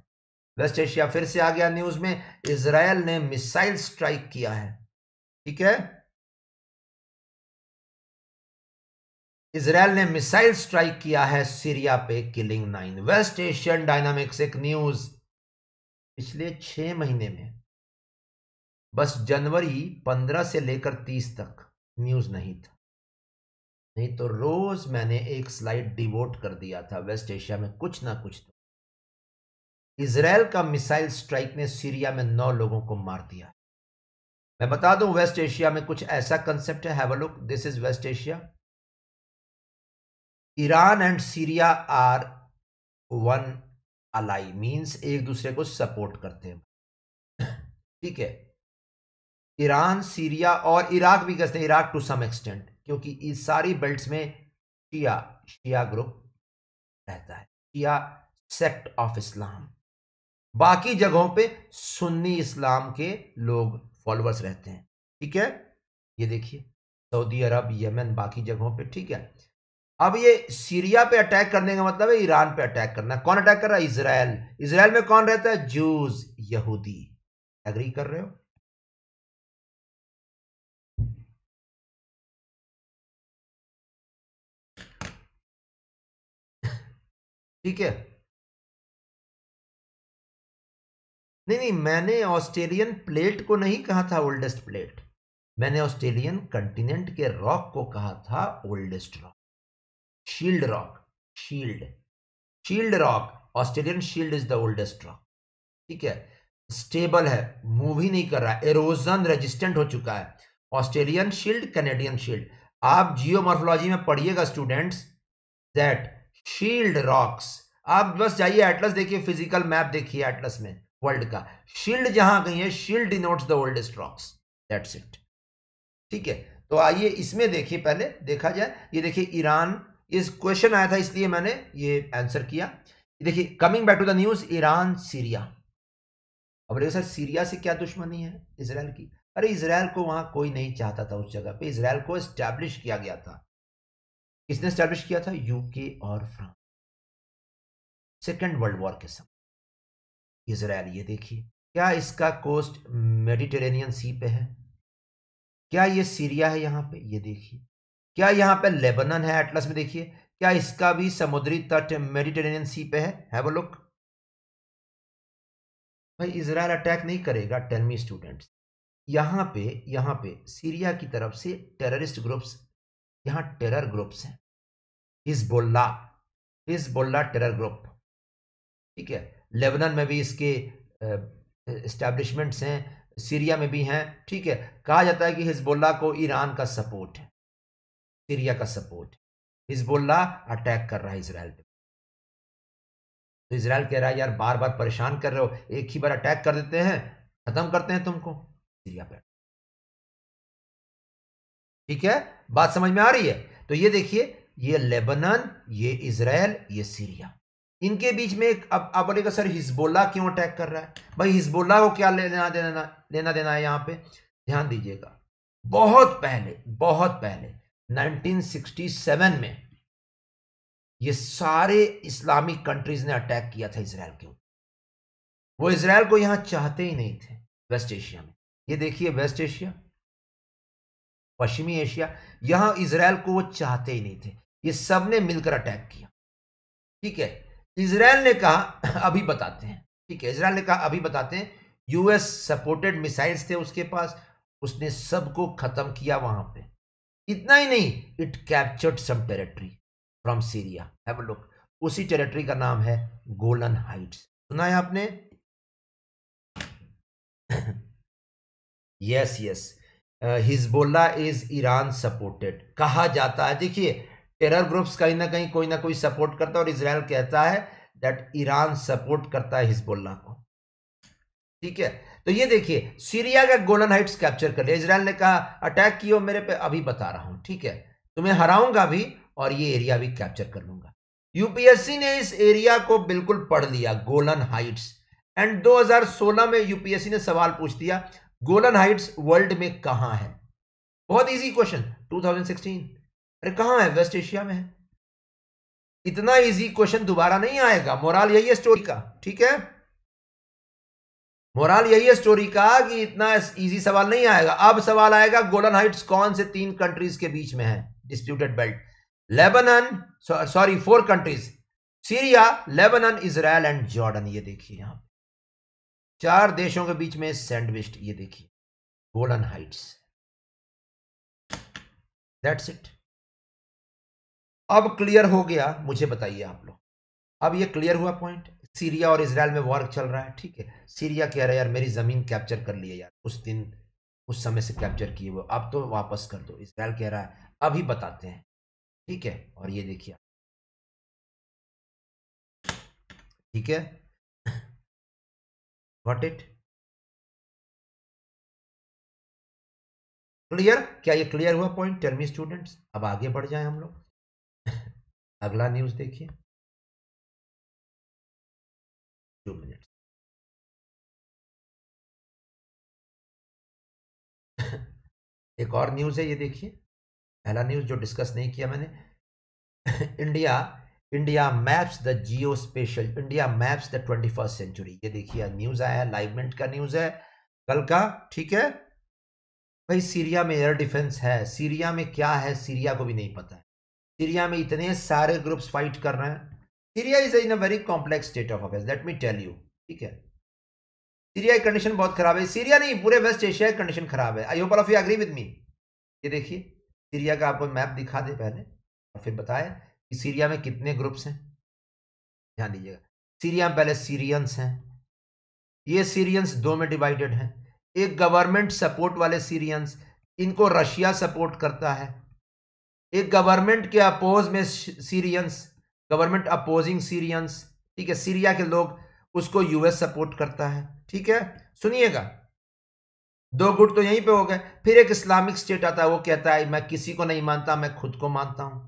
वेस्ट एशिया फिर से आ गया न्यूज में इसराइल ने मिसाइल स्ट्राइक किया है ठीक है इसराइल ने मिसाइल स्ट्राइक किया है सीरिया पे killing nine west Asian dynamics एक न्यूज पिछले छह महीने में बस जनवरी पंद्रह से लेकर तीस तक न्यूज नहीं था नहीं तो रोज मैंने एक स्लाइड डिवोट कर दिया था वेस्ट एशिया में कुछ ना कुछ तो इसराइल का मिसाइल स्ट्राइक ने सीरिया में नौ लोगों को मार दिया मैं बता दूं वेस्ट एशिया में कुछ ऐसा कंसेप्ट है look this is west Asia Iran and Syria are one ally means एक दूसरे को सपोर्ट करते हैं ठीक है ईरान सीरिया और इराक भी कहते हैं इराक टू सम एक्सटेंट क्योंकि इस सारी बेल्ट में शिया शिया ग्रुप रहता है शिया सेक्ट ऑफ इस्लाम बाकी जगहों पे सुन्नी इस्लाम के लोग फॉलोअर्स रहते हैं ठीक है ये देखिए सऊदी अरब यमन बाकी जगहों पे ठीक है अब ये सीरिया पे अटैक करने का मतलब है ईरान पे अटैक करना कौन अटैक कर रहा है इसराइल इसराइल में कौन रहता है जूस यहूदी एग्री कर रहे हो ठीक है नहीं नहीं मैंने ऑस्ट्रेलियन प्लेट को नहीं कहा था ओल्डेस्ट प्लेट मैंने ऑस्ट्रेलियन कंटिनेंट के रॉक को कहा था oldest rock shield rock shield shield rock Australian shield is the oldest rock ठीक है स्टेबल है मूव ही नहीं कर रहा है एरोजन रेजिस्टेंट हो चुका है ऑस्ट्रेलियन शील्ड कैनेडियन शील्ड आप जियोमॉर्फोलॉजी में पढ़िएगा स्टूडेंट्स दैट शील्ड रॉक्स आप बस जाइए एटलस देखिए फिजिकल मैप देखिए एटलस में वर्ल्ड का शील्ड जहां गई है shield denotes the oldest rocks that's it ठीक है तो आइए इसमें देखिए पहले देखा जाए ये देखिए ईरान इस क्वेश्चन आया था इसलिए मैंने ये आंसर किया देखिए coming back to the news Iran Syria अब देखो सर सीरिया से क्या दुश्मनी है इसराइल की अरे इसराइल को वहां कोई नहीं चाहता था उस जगह पे इसराइल को एस्टैब्लिश किया गया था किसने स्टैब्लिश किया था यूके और फ्रांस सेकेंड वर्ल्ड वॉर के समय इसराइल ये देखिए क्या इसका कोस्ट मेडिटेरेनियन सी पे है क्या ये सीरिया है यहाँ पे ये देखिए क्या यहाँ पे लेबनन है एटलस में देखिए क्या इसका भी समुद्री तट मेडिटेरेनियन सी पे है हैव लुक भाई इसराइल अटैक नहीं करेगा टेलमी स्टूडेंट्स यहाँ पे यहाँ पे सीरिया की तरफ से टेररिस्ट ग्रुप्स यहां टेरर ग्रुप्स हैं हिजबोल्ला हिजबोल्ला टेरर ग्रुप ठीक है लेबनन में भी इसके इस्टेब्लिशमेंट्स हैं सीरिया में भी हैं ठीक है कहा जाता है कि हिजबोल्ला को ईरान का सपोर्ट है सीरिया का सपोर्ट हिजबोल्ला अटैक कर रहा है इसराइल पे तो इसराइल कह रहा है यार बार बार परेशान कर रहे हो एक ही बार अटैक कर देते हैं खत्म करते हैं तुमको सीरिया पर ठीक है बात समझ में आ रही है तो ये देखिए ये लेबनान ये इसराइल ये सीरिया इनके बीच में एक अब आप बोलेगा सर हिजबोला क्यों अटैक कर रहा है भाई हिजबोला को क्या लेना देना लेना देना है यहाँ पे ध्यान दीजिएगा बहुत पहले बहुत पहले 1967 में ये सारे इस्लामिक कंट्रीज ने अटैक किया था इसराइल के ऊपर वो इसराइल को यहां चाहते ही नहीं थे वेस्ट एशिया में ये देखिए वेस्ट एशिया पश्चिमी एशिया यहां इसराइल को वो चाहते ही नहीं थे ये सब ने मिलकर अटैक किया ठीक है इसराइल ने कहा अभी बताते हैं ठीक है इसराइल ने कहा अभी बताते हैं यूएस सपोर्टेड मिसाइल्स थे उसके पास उसने सबको खत्म किया वहां पे इतना ही नहीं it captured some territory from Syria have look उसी टेरिटरी का नाम है गोलन हाइट्स सुना है आपने yes yes Hezbollah is Iran supported कहा जाता है देखिए टेरर ग्रुप्स कहीं ना कहीं कोई ना कोई सपोर्ट करता है और इसराइल कहता है दैट ईरान सपोर्ट करता है हिजबुल्ला को ठीक है तो ये देखिए सीरिया का गोलन हाइट्स कैप्चर कर लिया इसराइल ने कहा अटैक किया मेरे पे अभी बता रहा हूं ठीक है तुम्हें हराऊंगा भी और ये एरिया भी कैप्चर कर लूंगा यूपीएससी ने इस एरिया को बिल्कुल पढ़ लिया गोलन हाइट्स एंड 2016 में यूपीएससी ने सवाल पूछ दिया गोलन हाइट्स वर्ल्ड में कहां है बहुत इजी क्वेश्चन 2016 अरे कहां है वेस्ट एशिया में है इतना इजी क्वेश्चन दोबारा नहीं आएगा मोराल यही है स्टोरी का ठीक है मोराल यही है स्टोरी का कि इतना इजी सवाल नहीं आएगा अब सवाल आएगा गोलन हाइट्स कौन से तीन कंट्रीज के बीच में है disputed belt Lebanon sorry four countries Syria Lebanon Israel and Jordan ये देखिए यहां चार देशों के बीच में सैंडविस्ट ये देखिए गोल्डन हाइट्स दैट्स इट अब क्लियर हो गया मुझे बताइए आप लोग अब ये क्लियर हुआ पॉइंट सीरिया और इसराइल में वॉर चल रहा है ठीक है सीरिया कह रहा है यार मेरी ज़मीन कैप्चर कर लिए यार उस दिन उस समय से कैप्चर किए हुए अब तो वापस कर दो इसराइल कह रहा है अभी बताते हैं ठीक है और ये देखिए ठीक है वॉट इट क्लियर क्या ये क्लियर हुआ पॉइंट टर्मी स्टूडेंट्स अब आगे बढ़ जाए हम लोग अगला न्यूज देखिए टू मिनट एक और न्यूज है ये देखिए पहला न्यूज जो डिस्कस नहीं किया मैंने India India maps the geo spatial India maps the twenty first century ये देखिए न्यूज आया है लाइवमेंट का न्यूज है कल का ठीक है भाई सीरिया में एयर डिफेंस है सीरिया में क्या है सीरिया को भी नहीं पता है सीरिया में इतने सारे ग्रुप्स फाइट कर रहे हैं Syria is in a very complex state of affair let me tell you ठीक है सीरिया की कंडीशन बहुत खराब है सीरिया नहीं पूरे वेस्ट एशिया की कंडीशन खराब है I hope of you agree with me ये देखिए सीरिया का आपको मैप दिखा दे पहले और फिर बताएं कि सीरिया में कितने ग्रुप्स हैं ध्यान दीजिएगा सीरिया में पहले सीरियंस हैं ये सीरियंस दो में डिवाइडेड हैं एक गवर्नमेंट सपोर्ट वाले सीरियंस इनको रशिया सपोर्ट करता है एक गवर्नमेंट के अपोज में सीरियंस गवर्नमेंट अपोजिंग सीरियंस ठीक है सीरिया के लोग उसको यूएस सपोर्ट करता है ठीक है सुनिएगा दो गुट तो यहीं पे हो गए फिर एक इस्लामिक स्टेट आता है वो कहता है मैं किसी को नहीं मानता मैं खुद को मानता हूं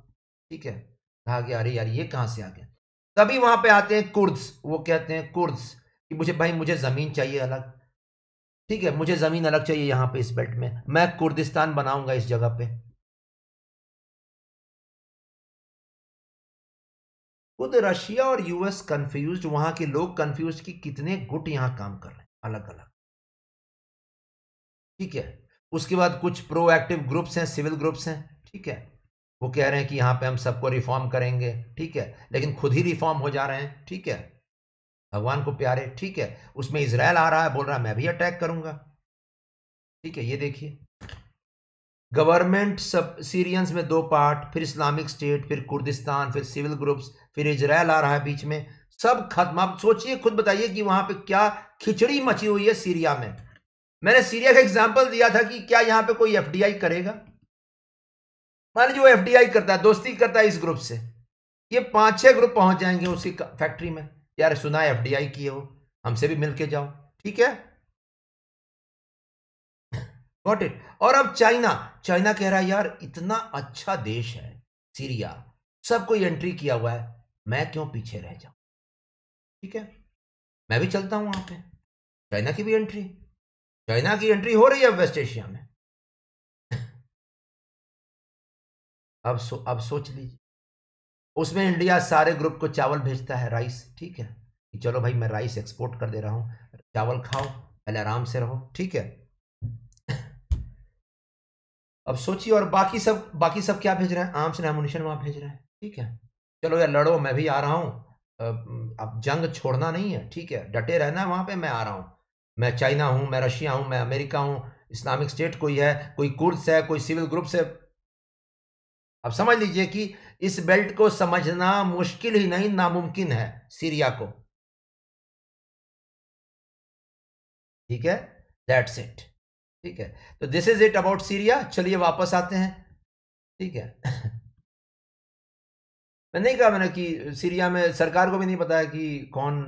ठीक है कहा गया अरे यार ये कहाँ से आ गया तभी वहां पे आते हैं कुर्द्स वो कहते हैं कुर्द्स कि मुझे भाई मुझे ज़मीन चाहिए अलग ठीक है मुझे ज़मीन अलग चाहिए यहाँ पे इस बेल्ट में मैं कुर्दिस्तान बनाऊंगा इस जगह पे खुद रशिया और यूएस कंफ्यूज वहां के लोग कंफ्यूज कि कितने गुट यहाँ काम कर रहे हैं अलग अलग ठीक है उसके बाद कुछ प्रोएक्टिव ग्रुप्स हैं सिविल ग्रुप्स हैं ठीक है वो कह रहे हैं कि यहाँ पे हम सबको रिफॉर्म करेंगे ठीक है लेकिन खुद ही रिफॉर्म हो जा रहे हैं ठीक है भगवान को प्यारे ठीक है उसमें इसराइल आ रहा है बोल रहा है मैं भी अटैक करूंगा ठीक है ये देखिए गवर्नमेंट सब सीरियंस में दो पार्ट फिर इस्लामिक स्टेट फिर कुर्दिस्तान फिर सिविल ग्रुप्स फिर इसराइल आ रहा है बीच में सब खत्म आप सोचिए खुद बताइए कि वहां पे क्या खिचड़ी मची हुई है सीरिया में मैंने सीरिया का एग्जाम्पल दिया था कि क्या यहाँ पे कोई एफडीआई करेगा मान लीजिए वो एफ करता है दोस्ती करता है इस ग्रुप से ये पांच छह ग्रुप पहुंच जाएंगे उसी फैक्ट्री में यार सुना है एफ की हो हमसे भी मिलके जाओ ठीक है गॉट इट और अब चाइना चाइना कह रहा है यार इतना अच्छा देश है सीरिया सब कोई एंट्री किया हुआ है मैं क्यों पीछे रह जाऊं ठीक है मैं भी चलता हूं वहां पे चाइना की भी एंट्री चाइना की एंट्री हो रही है वेस्ट एशिया में अब सो अब सोच लीजिए उसमें इंडिया सारे ग्रुप को चावल भेजता है राइस ठीक है कि चलो भाई मैं राइस एक्सपोर्ट कर दे रहा हूँ चावल खाओ पहले आराम से रहो ठीक है अब सोचिए और बाकी सब बाकी सब क्या भेज रहे हैं आर्म्स एंड एमुनेशन वहाँ भेज रहे हैं ठीक है चलो यार लड़ो मैं भी आ रहा हूँ अब जंग छोड़ना नहीं है ठीक है डटे रहना है वहाँ पे मैं आ रहा हूँ मैं चाइना हूँ मैं रशिया हूँ मैं अमेरिका हूँ इस्लामिक स्टेट कोई है कोई कुर्स है कोई सिविल ग्रुप से अब समझ लीजिए कि इस बेल्ट को समझना मुश्किल ही नहीं नामुमकिन है सीरिया को ठीक है दैट्स इट ठीक है तो this is it about Syria चलिए वापस आते हैं ठीक है मैं नहीं कहा मैंने कि सीरिया में सरकार को भी नहीं पता है कि कौन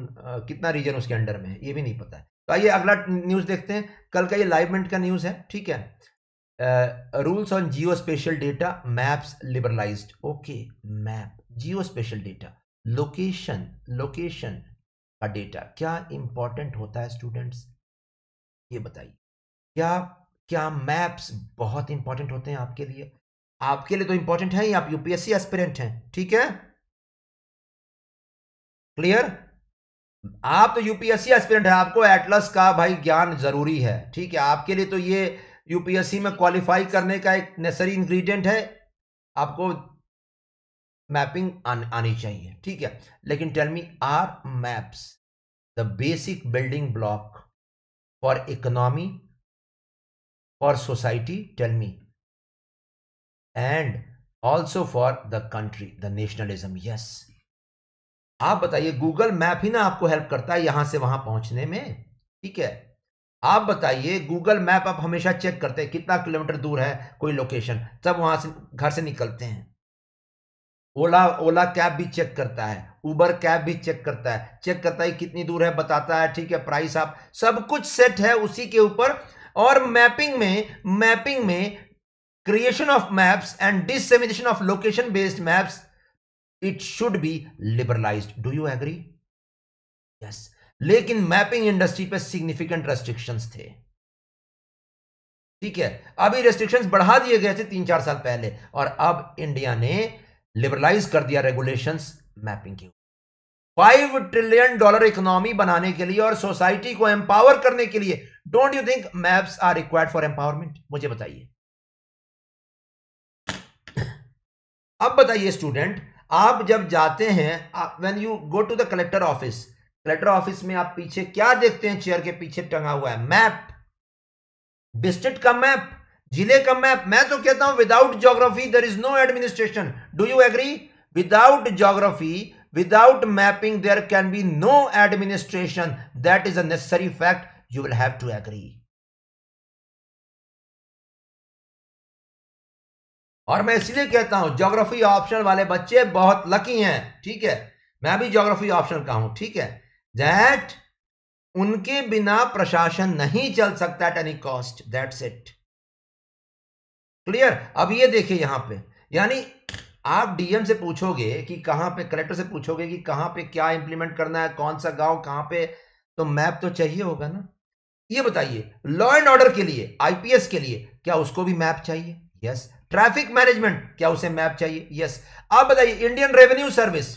कितना रीजन उसके अंडर में है ये भी नहीं पता है तो आइए अगला न्यूज़ देखते हैं कल का ये लाइव मिनट का न्यूज़ है ठीक है rules on geo spatial data maps liberalise okay map geo spatial data location location का डेटा क्या इंपॉर्टेंट होता है स्टूडेंट्स ये बताइए क्या क्या मैप्स बहुत इंपॉर्टेंट होते हैं आपके लिए आपके लिए तो इंपॉर्टेंट है आप यूपीएससी एस्पिरेंट हैं ठीक है क्लियर आप तो यूपीएससी एस्पिरेंट है आपको एटलस का भाई ज्ञान जरूरी है ठीक है आपके लिए तो ये यूपीएससी में क्वालिफाई करने का एक नेसरी इंग्रेडिएंट है आपको मैपिंग आन, आनी चाहिए ठीक है लेकिन tell me are maps the basic building block for economy for society tell me and also for the country the nationalism yes आप बताइए गूगल मैप ही ना आपको हेल्प करता है यहां से वहां पहुंचने में ठीक है आप बताइए गूगल मैप आप हमेशा चेक करते हैं कितना किलोमीटर दूर है कोई लोकेशन तब वहां से घर से निकलते हैं ओला ओला कैब भी चेक करता है उबर कैब भी चेक करता है चेक करता है कितनी दूर है बताता है ठीक है प्राइस आप सब कुछ सेट है उसी के ऊपर और मैपिंग में मैपिंग में creation of maps and dissemination of location based maps it should be liberalized do you agree yes लेकिन मैपिंग इंडस्ट्री पे सिग्निफिकेंट रेस्ट्रिक्शंस थे ठीक है अभी रेस्ट्रिक्शंस बढ़ा दिए गए थे तीन चार साल पहले और अब इंडिया ने लिबरलाइज कर दिया रेगुलेशंस मैपिंग के फाइव ट्रिलियन डॉलर इकोनॉमी बनाने के लिए और सोसाइटी को एम्पावर करने के लिए don't you think maps are required for empowerment मुझे बताइए अब बताइए स्टूडेंट आप जब जाते हैं when you go to the collector office letter office में आप पीछे क्या देखते हैं चेयर के पीछे टंगा हुआ है मैप डिस्ट्रिक्ट का मैप जिले का मैप मैं तो कहता हूं without geography there is no administration do you agree without geography without mapping there can be no administration that is unnecessary fact you will have to agree और मैं इसलिए कहता हूं ज्योग्राफी ऑप्शन वाले बच्चे बहुत लकी हैं ठीक है मैं भी ज्योग्राफी ऑप्शन का हूं ठीक है दैट उनके बिना प्रशासन नहीं चल सकता at any cost that's it clear अब ये देखिए यहां पे यानी आप डीएम से पूछोगे कि कहां पे कलेक्टर से पूछोगे कि कहां पे क्या इंप्लीमेंट करना है कौन सा गांव कहां पे तो मैप तो चाहिए होगा ना ये बताइए लॉ एंड ऑर्डर के लिए आईपीएस के लिए क्या उसको भी मैप चाहिए यस ट्रैफिक मैनेजमेंट क्या उसे मैप चाहिए यस आप बताइए Indian revenue service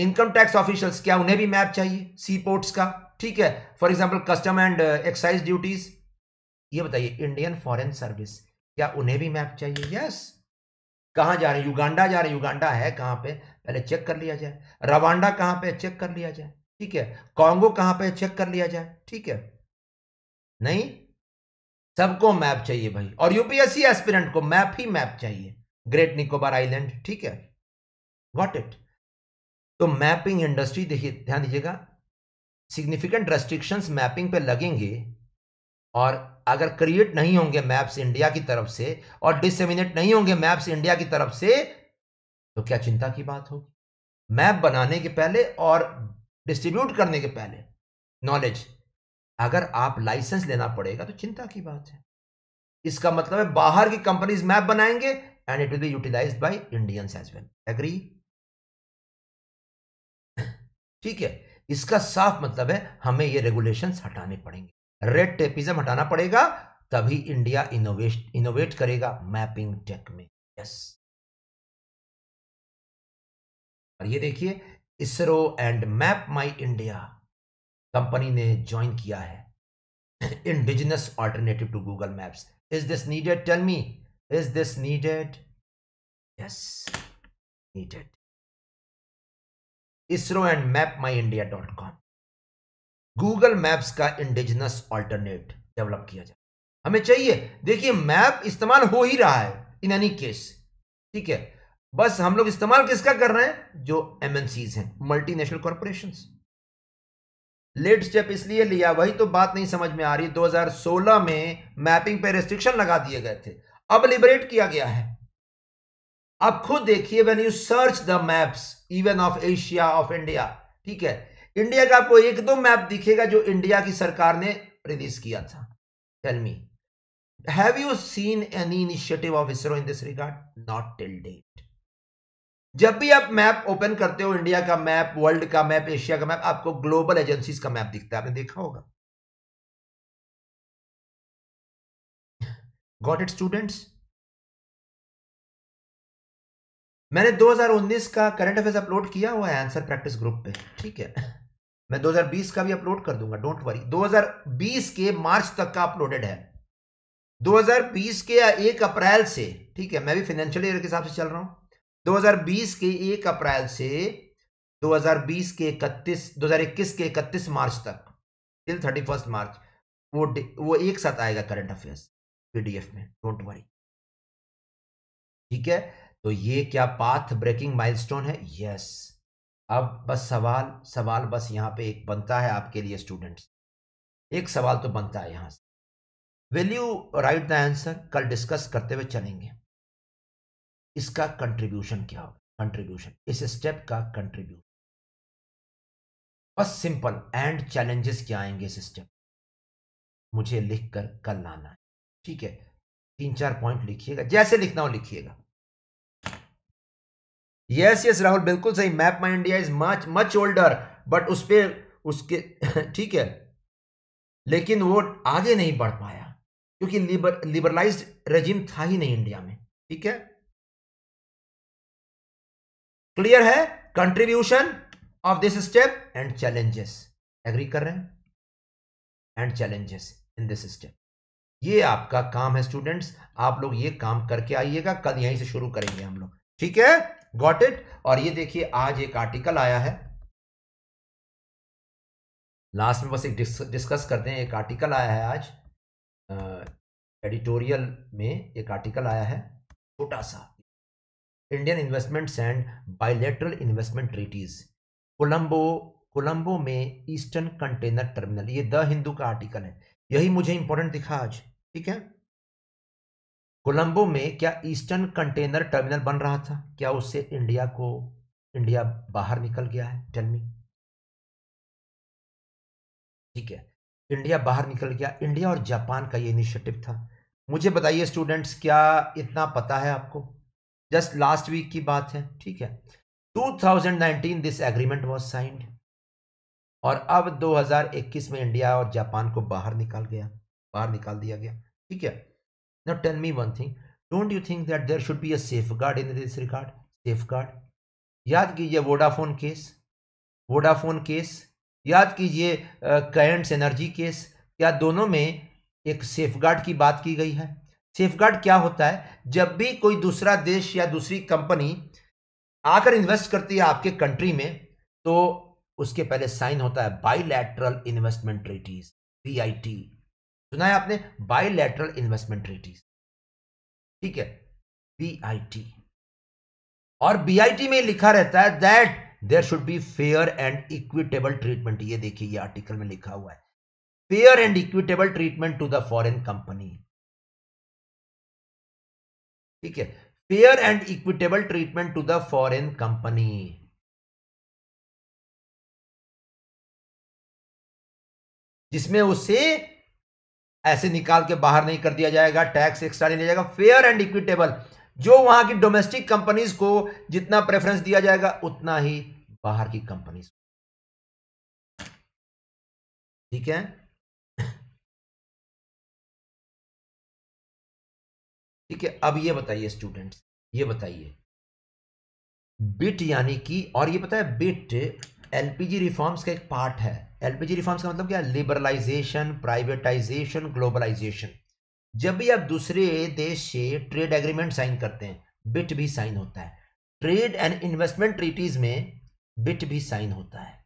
income tax officials क्या उन्हें भी मैप चाहिए सी पोर्ट्स का ठीक है for example custom and excise duties ये बताइए इंडियन फॉरेन सर्विस क्या उन्हें भी मैप चाहिए यस yes. कहाँ जा रहे हैं युगांडा जा रहे हैं युगांडा है कहाँ पे पहले चेक कर लिया जाए रवांडा कहाँ पे चेक कर लिया जाए ठीक है कांगो कहाँ पे चेक कर लिया जाए ठीक है नहीं सबको मैप चाहिए भाई और यूपीएससी एस्पिरेंट को मैप ही मैप चाहिए ग्रेट निकोबार आइलैंड ठीक है वॉट इट तो मैपिंग इंडस्ट्री देखिए ध्यान दीजिएगा सिग्निफिकेंट रेस्ट्रिक्शंस मैपिंग पे लगेंगे और अगर क्रिएट नहीं होंगे मैप्स इंडिया की तरफ से और डिसमिनेट नहीं होंगे मैप्स इंडिया की तरफ से तो क्या चिंता की बात होगी मैप बनाने के पहले और डिस्ट्रीब्यूट करने के पहले नॉलेज अगर आप लाइसेंस लेना पड़ेगा तो चिंता की बात है इसका मतलब है बाहर की कंपनीज मैप बनाएंगे and it will be utilise by Indians as well agree ठीक है इसका साफ मतलब है हमें ये रेगुलेशन हटाने पड़ेंगे रेड टेपिज्म हटाना पड़ेगा तभी इंडिया इनोवेट इनोवेट करेगा मैपिंग टेक में यस और ये देखिए इसरो एंड मैप माई इंडिया कंपनी ने ज्वाइन किया है indigenous alternative to Google maps is this needed tell me is this needed yes needed ISRO and Map My India dot com Google maps का इंडिजिनस ऑल्टरनेट डेवलप किया जाए हमें चाहिए देखिए मैप इस्तेमाल हो ही रहा है इन एनी केस ठीक है बस हम लोग इस्तेमाल किसका कर रहे हैं जो एमएनसीज हैं मल्टीनेशनल कॉरपोरेशन लेट स्टेप इसलिए लिया वही तो बात नहीं समझ में आ रही 2016 में मैपिंग पे रेस्ट्रिक्शन लगा दिए गए थे अब लिबरेट किया गया है अब खुद देखिए when you search the maps even of Asia of India ठीक है इंडिया का आपको एक दो मैप दिखेगा जो इंडिया की सरकार ने रिलीज किया था tell me have you seen any initiative of ISRO in this regard not till date जब भी आप मैप ओपन करते हो इंडिया का मैप वर्ल्ड का मैप एशिया का मैप आपको ग्लोबल एजेंसी का मैप दिखता है आपने देखा होगा गॉट इट स्टूडेंट्स मैंने 2019 का करंट अफेयर्स अपलोड किया हुआ है आंसर प्रैक्टिस ग्रुप पे ठीक है मैं 2020 का भी अपलोड कर दूंगा डोंट वरी 2020 के मार्च तक का अपलोडेड है 2020 के एक अप्रैल से ठीक है मैं भी फाइनेंशियल ईयर के हिसाब से चल रहा हूं 2020 के एक अप्रैल से 2020 के 31 2021 के 31 मार्च तक टिल थर्टी मार्च वो वो एक साथ आएगा करंट अफेयर्स पीडीएफ में डोंट वरी ठीक है तो ये क्या पाथ ब्रेकिंग माइलस्टोन है यस अब बस सवाल सवाल बस यहाँ पे एक बनता है आपके लिए स्टूडेंट्स एक सवाल तो बनता है यहाँ से will you write the answer कल डिस्कस करते हुए चलेंगे इसका कंट्रीब्यूशन क्या होगा कंट्रीब्यूशन इस स्टेप का कंट्रीब्यूशन बस सिंपल एंड चैलेंजेस क्या आएंगे इस स्टेप मुझे लिख कर कल लाना है ठीक है तीन चार पॉइंट लिखिएगा जैसे लिखना हो लिखिएगा यस यस राहुल बिल्कुल सही Map My India is much much older but उस पर उसके ठीक है लेकिन वो आगे नहीं बढ़ पाया क्योंकि लिबर लिबरलाइज रेजिम था ही नहीं इंडिया में ठीक है क्लियर है contribution of this step and challenges agree कर रहे हैं and challenges in this step ये आपका काम है स्टूडेंट्स आप लोग ये काम करके आइएगा कल यहीं से शुरू करेंगे हम लोग ठीक है गॉट इट और ये देखिए आज एक आर्टिकल आया है लास्ट में बस एक डिस्कस करते हैं एक आर्टिकल आया है आज एडिटोरियल में एक आर्टिकल आया है छोटा सा Indian investments and bilateral investment treaties Colombo Colombo में ईस्टर्न कंटेनर टर्मिनल ये द हिंदू का आर्टिकल है यही मुझे इंपॉर्टेंट दिखा आज ठीक है कोलंबो में क्या ईस्टर्न कंटेनर टर्मिनल बन रहा था क्या उससे इंडिया को इंडिया बाहर निकल गया है टेलमी ठीक है इंडिया बाहर निकल गया इंडिया और जापान का ये इनिशिएटिव था मुझे बताइए स्टूडेंट्स क्या इतना पता है आपको जस्ट लास्ट वीक की बात है ठीक है 2019 दिस एग्रीमेंट वाज साइंड और अब 2021 में इंडिया और जापान को बाहर निकाल गया बाहर निकाल दिया गया ठीक है Now tell me one thing. Don't you think that there should be a safeguard in this regard? Safeguard. याद कीजिए वोडाफोन केस वोडाफोन केस याद कीजिए कैंट्स एनर्जी केस क्या दोनों में एक सेफगार्ड की बात की गई है सेफगार्ड क्या होता है जब भी कोई दूसरा देश या दूसरी कंपनी आकर इन्वेस्ट करती है आपके कंट्री में तो उसके पहले साइन होता है bilateral investment treaties B I T सुना है आपने बायोलैटरल इन्वेस्टमेंट ट्रीटीज ठीक है बीआईटी और बीआईटी में लिखा रहता है that there should be fair and equitable treatment ये देखिए ये आर्टिकल में लिखा हुआ है fair and equitable treatment to the foreign company ठीक है fair and equitable treatment to the foreign company जिसमें उसे ऐसे निकाल के बाहर नहीं कर दिया जाएगा टैक्स एक्स्ट्रा नहीं लिया जाएगा फेयर एंड इक्विटेबल जो वहां की डोमेस्टिक कंपनीज को जितना प्रेफरेंस दिया जाएगा उतना ही बाहर की कंपनीज ठीक है ठीक है अब ये बताइए स्टूडेंट्स ये बताइए बिट यानी कि और ये पता है बिट एलपीजी रिफॉर्म्स का एक पार्ट है एलपीजी रिफॉर्म्स का मतलब क्या लिबरलाइजेशन प्राइवेटाइजेशन ग्लोबलाइजेशन जब भी आप दूसरे देश से ट्रेड एग्रीमेंट साइन करते हैं बिट भी साइन होता है ट्रेड एंड इन्वेस्टमेंट ट्रीटीज में बिट भी साइन होता है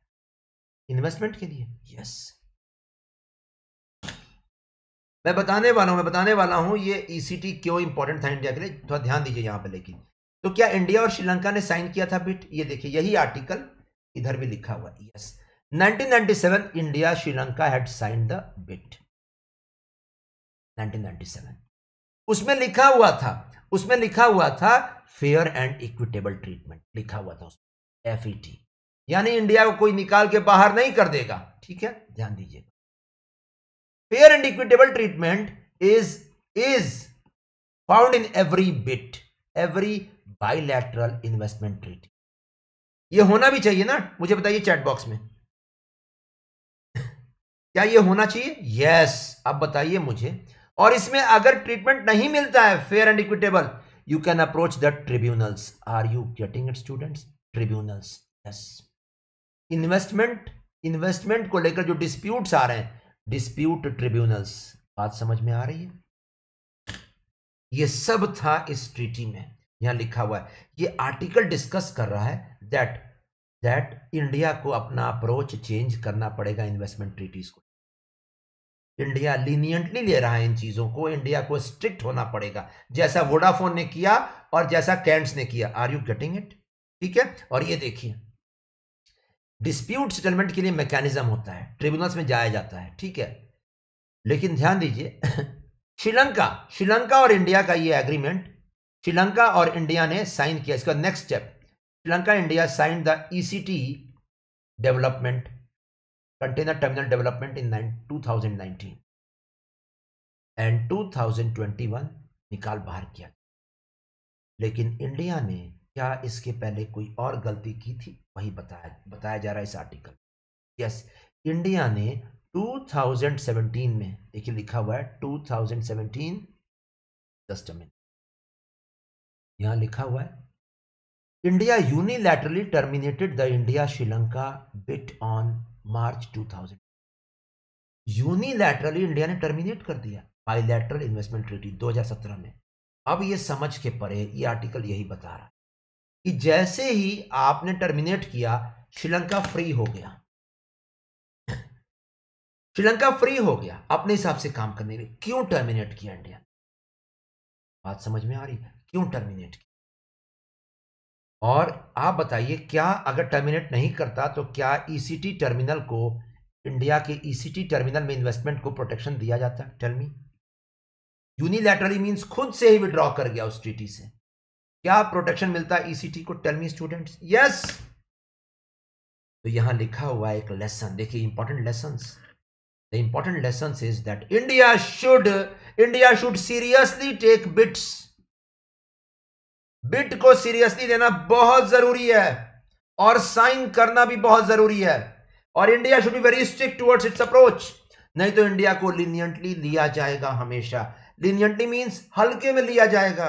इन्वेस्टमेंट के लिए यस मैं बताने वाला हूं मैं बताने वाला हूं ये ईसीटी e क्यों इंपॉर्टेंट था इंडिया के लिए थोड़ा ध्यान दीजिए यहां पे लेकिन तो क्या इंडिया और श्रीलंका ने साइन किया था बिट ये देखिए यही आर्टिकल इधर भी लिखा हुआ है yes 1997 India Sri Lanka had signed the bid 1997 उसमें लिखा हुआ था उसमें लिखा हुआ था फेयर एंड इक्विटेबल ट्रीटमेंट लिखा हुआ था उसमें एफईटी e यानी इंडिया को कोई निकाल के बाहर नहीं कर देगा ठीक है ध्यान दीजिएगा fair and equitable treatment is is found in every BIT every bilateral investment treaty ये होना भी चाहिए ना मुझे बताइए चैट बॉक्स में क्या ये होना चाहिए यस अब बताइए मुझे और इसमें अगर ट्रीटमेंट नहीं मिलता है fair and equitable you can approach the tribunals are you getting it students tribunals yes investment investment को लेकर जो डिस्प्यूट्स आ रहे हैं डिस्प्यूट ट्रिब्यूनल्स बात समझ में आ रही है ये सब था इस ट्रीटी में यहां लिखा हुआ है ये आर्टिकल डिस्कस कर रहा है दैट दैट इंडिया को अपना अप्रोच चेंज करना पड़ेगा इन्वेस्टमेंट ट्रीटीज को इंडिया लीनियंटली ले रहा है इन चीजों को इंडिया को स्ट्रिक्ट होना पड़ेगा जैसा वोडाफोन ने किया और जैसा कैंट्स ने किया आर यू गेटिंग इट ठीक है और ये देखिए डिस्प्यूट सेटलमेंट के लिए मैकेनिज्म होता है ट्रिब्यूनल्स में जाया जाता है ठीक है लेकिन ध्यान दीजिए श्रीलंका श्रीलंका और इंडिया का ये एग्रीमेंट श्रीलंका और इंडिया ने साइन किया इसका next step Sri Lanka India sign the ECT development container terminal development in two thousand nineteen and two thousand twenty one निकाल बाहर किया लेकिन इंडिया ने क्या इसके पहले कोई और गलती की थी वही बताया बताया जा रहा है इस आर्टिकल यस इंडिया ने 2017 में देखिए लिखा हुआ है 2017 जस्ट मिनट यहाँ लिखा हुआ है India unilaterally terminated the India Sri Lanka BIT on March March 2000. Unilaterally India ने टर्मिनेट कर दिया बाइलैटरल इन्वेस्टमेंट ट्रीटी 2017 में अब ये समझ के परे ये आर्टिकल यही बता रहा कि जैसे ही आपने टर्मिनेट किया श्रीलंका फ्री हो गया श्रीलंका फ्री हो गया अपने हिसाब से काम करने के लिए क्यों टर्मिनेट किया इंडिया बात समझ में आ रही है क्यों टर्मिनेट किया और आप बताइए क्या अगर टर्मिनेट नहीं करता तो क्या ईसीटी e टर्मिनल को इंडिया के ईसीटी e टर्मिनल में इन्वेस्टमेंट को प्रोटेक्शन दिया जाता टेल मी यूनिलैटरली मींस खुद से ही विड्रॉ कर गया उस ट्रीटी से क्या प्रोटेक्शन मिलता है e ईसीटी को टेल मी स्टूडेंट्स यस तो यहां लिखा हुआ एक लेसन देखिए important lesson the important lesson is that India should India should seriously take BITs BIT को सीरियसली लेना बहुत जरूरी है और साइन करना भी बहुत जरूरी है और India should be very strict towards its approach नहीं तो इंडिया को लिनियंटली लिया जाएगा हमेशा लिनियंटली मींस हल्के में लिया जाएगा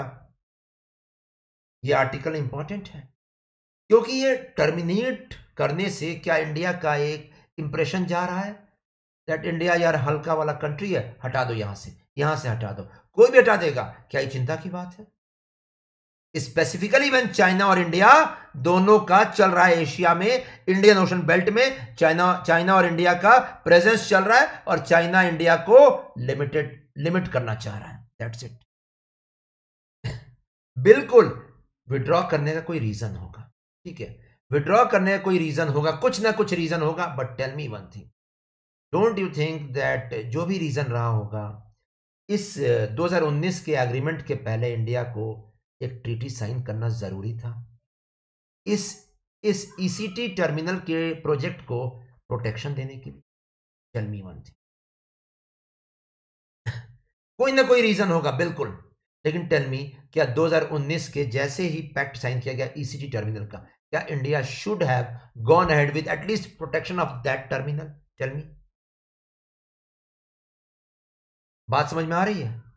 ये आर्टिकल इंपॉर्टेंट है क्योंकि ये टर्मिनेट करने से क्या इंडिया का एक इंप्रेशन जा रहा है दैट इंडिया यार हल्का वाला कंट्री है हटा दो यहां से यहां से हटा दो कोई भी हटा देगा क्या ये चिंता की बात है स्पेसिफिकली इवन चाइना और इंडिया दोनों का चल रहा है एशिया में इंडियन ओशन बेल्ट में चाइना चाइना और इंडिया का प्रेजेंस चल रहा है और चाइना इंडिया को लिमिटेड लिमिट करना चाह रहा है दैट्स इट बिल्कुल विड्रॉ करने का कोई रीजन होगा ठीक है विड्रॉ करने का कोई रीजन होगा कुछ ना कुछ रीजन होगा but tell me one thing don't you think that जो भी रीजन रहा होगा इस 2019 के एग्रीमेंट के पहले इंडिया को एक ट्रीटी साइन करना जरूरी था इस इस ईसीटी e टर्मिनल के प्रोजेक्ट को प्रोटेक्शन देने के लिए जन्मी वन थी कोई ना कोई रीजन होगा बिल्कुल लेकिन टेलमी क्या 2019 के जैसे ही पैक्ट साइन किया गया ईसीटी e टर्मिनल का क्या India should have gone ahead with at least protection of that terminal tell me बात समझ में आ रही है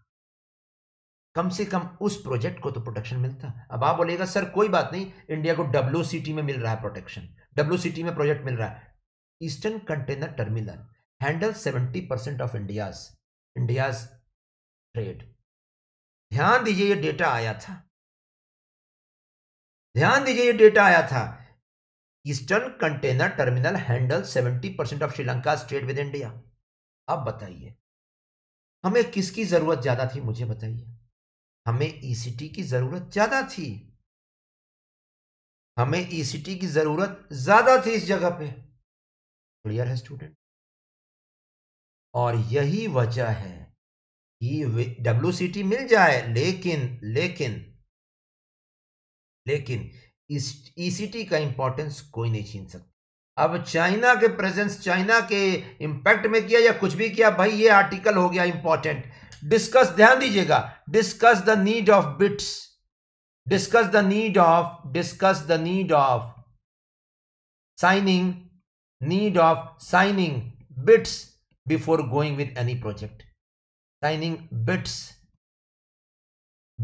कम से कम उस प्रोजेक्ट को तो प्रोटेक्शन मिलता अब आप बोलेगा सर कोई बात नहीं इंडिया को डब्ल्यू में मिल रहा है प्रोटेक्शन डब्ल्यू में प्रोजेक्ट मिल रहा है eastern container terminal handle seventy percent of India's India's trade ध्यान दीजिए ये डेटा आया था ध्यान दीजिए ये डेटा आया था eastern container terminal handle seventy percent of Sri Lanka trade with India अब बताइए हमें किसकी जरूरत ज्यादा थी मुझे बताइए हमें ईसीटी e की ज़रूरत ज़्यादा थी हमें ईसीटी e की ज़रूरत ज़्यादा थी इस जगह पे क्लियर है स्टूडेंट और यही वजह है कि डब्ल्यू मिल जाए लेकिन लेकिन लेकिन ईसीटी e का इंपॉर्टेंस कोई नहीं छीन सकता अब चाइना के प्रेजेंस चाइना के इंपैक्ट में किया या कुछ भी किया भाई ये आर्टिकल हो गया इंपॉर्टेंट डिस्कस ध्यान दीजिएगा discuss the need of BITs discuss the need of discuss the need of signing need of signing BITs before going with any project signing BITs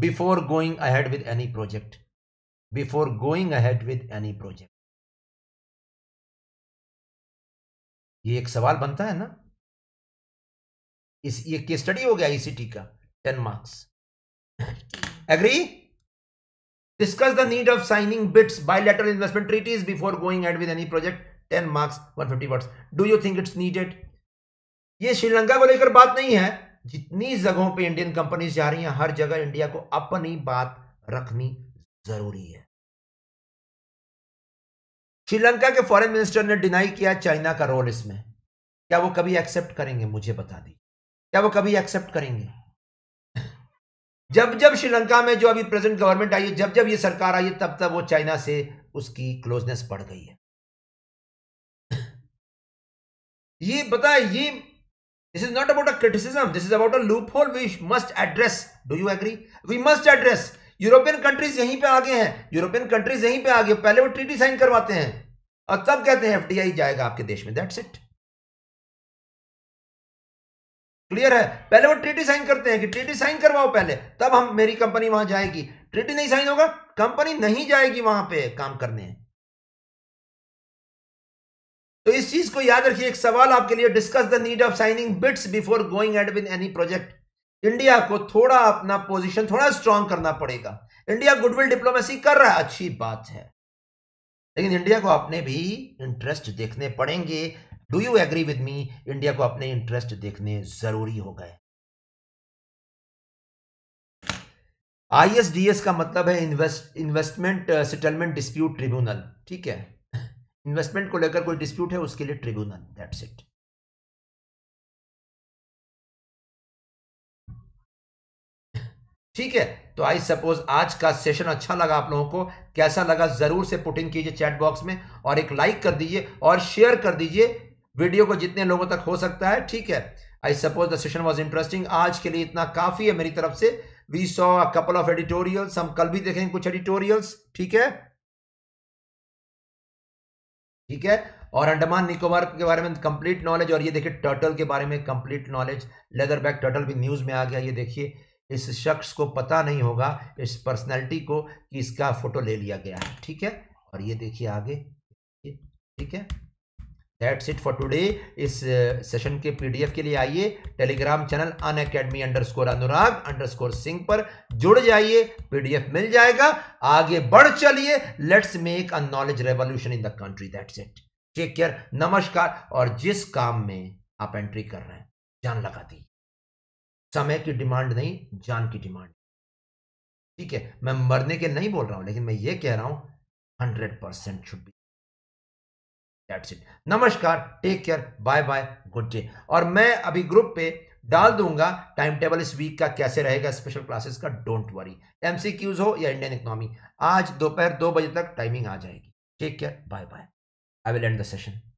before going ahead with any project before going ahead with any project ये एक सवाल बनता है ना इस ये केस स्टडी हो गया आईसीटी e का ten marks agree discuss the need of signing BITs bilateral investment treaties before going ahead with any project ten marks one fifty words do you think it's needed ये श्रीलंका को लेकर बात नहीं है जितनी जगहों पे इंडियन कंपनीज जा रही हैं हर जगह इंडिया को अपनी बात रखनी जरूरी है श्रीलंका के फॉरेन मिनिस्टर ने डिनाई किया चाइना का रोल इसमें क्या वो कभी एक्सेप्ट करेंगे मुझे बता दी क्या वो कभी एक्सेप्ट करेंगे जब जब श्रीलंका में जो अभी प्रेजेंट गवर्नमेंट आई है जब जब ये सरकार आई है तब तब वो चाइना से उसकी क्लोजनेस बढ़ गई है ये पता ये this is not about a criticism this is about a loophole we must address do you agree we must address European countries यहीं पे आगे हैं यूरोपियन कंट्रीज यहीं पे आगे पहले वो ट्रीटी साइन करवाते हैं और तब कहते हैं एफडीआई जाएगा आपके देश में दैट्स इट क्लियर है पहले वो ट्रीटी साइन करते हैं कि ट्रीटी साइन करवाओ पहले तब हम मेरी कंपनी वहां जाएगी ट्रीटी नहीं साइन होगा कंपनी नहीं जाएगी वहां पे काम करने तो इस चीज को याद रखिए एक सवाल आपके लिए discuss the need of signing BITs before going ahead with any project India को थोड़ा अपना पोजिशन थोड़ा स्ट्रांग करना पड़ेगा इंडिया गुडविल डिप्लोमेसी कर रहा है अच्छी बात है लेकिन इंडिया को अपने भी इंटरेस्ट देखने पड़ेंगे do you agree with me India को अपने इंटरेस्ट देखने जरूरी हो गए आईएसडीएस का मतलब है invest investment settlement dispute tribunal ठीक है इन्वेस्टमेंट को लेकर कोई डिस्प्यूट है उसके लिए ट्रिब्यूनल दैट्स इट ठीक है तो आई सपोज आज का सेशन अच्छा लगा आप लोगों को कैसा लगा जरूर से पुट इन कीजिए चैट बॉक्स में और एक लाइक कर दीजिए और शेयर कर दीजिए वीडियो को जितने लोगों तक हो सकता है ठीक है I suppose the session was interesting आज के लिए इतना काफ़ी है मेरी तरफ से we saw a couple of editorials हम कल भी देखेंगे कुछ एडिटोरियल्स ठीक है ठीक है और अंडमान निकोबार के बारे में कंप्लीट नॉलेज और ये देखिए टर्टल के बारे में complete knowledge leather bag turtle भी न्यूज़ में आ गया ये देखिए इस शख्स को पता नहीं होगा इस पर्सनैलिटी को कि इसका फोटो ले लिया गया है ठीक है और ये देखिए आगे ठीक है दैट्स इट फॉर टुडे इस सेशन के पीडीएफ के लिए आइए Telegram channel Unacademy underscore Anurag underscore Singh पर जुड़ जाइए पीडीएफ मिल जाएगा आगे बढ़ चलिए let's make a knowledge revolution in the country that's it take care नमस्कार और जिस काम में आप एंट्री कर रहे हैं जान लगा दी समय की डिमांड नहीं जान की डिमांड ठीक है मैं मरने के नहीं बोल रहा हूं लेकिन मैं ये कह रहा हूं हंड्रेड परसेंट छुट्टी दैट्स इट नमस्कार take care bye bye good day और मैं अभी ग्रुप पे डाल दूंगा टाइम टेबल इस वीक का कैसे रहेगा स्पेशल क्लासेस का डोंट वरी एमसीक्यूज हो या इंडियन इकोनॉमी आज दोपहर दो बजे तक टाइमिंग आ जाएगी take care bye bye I will end the session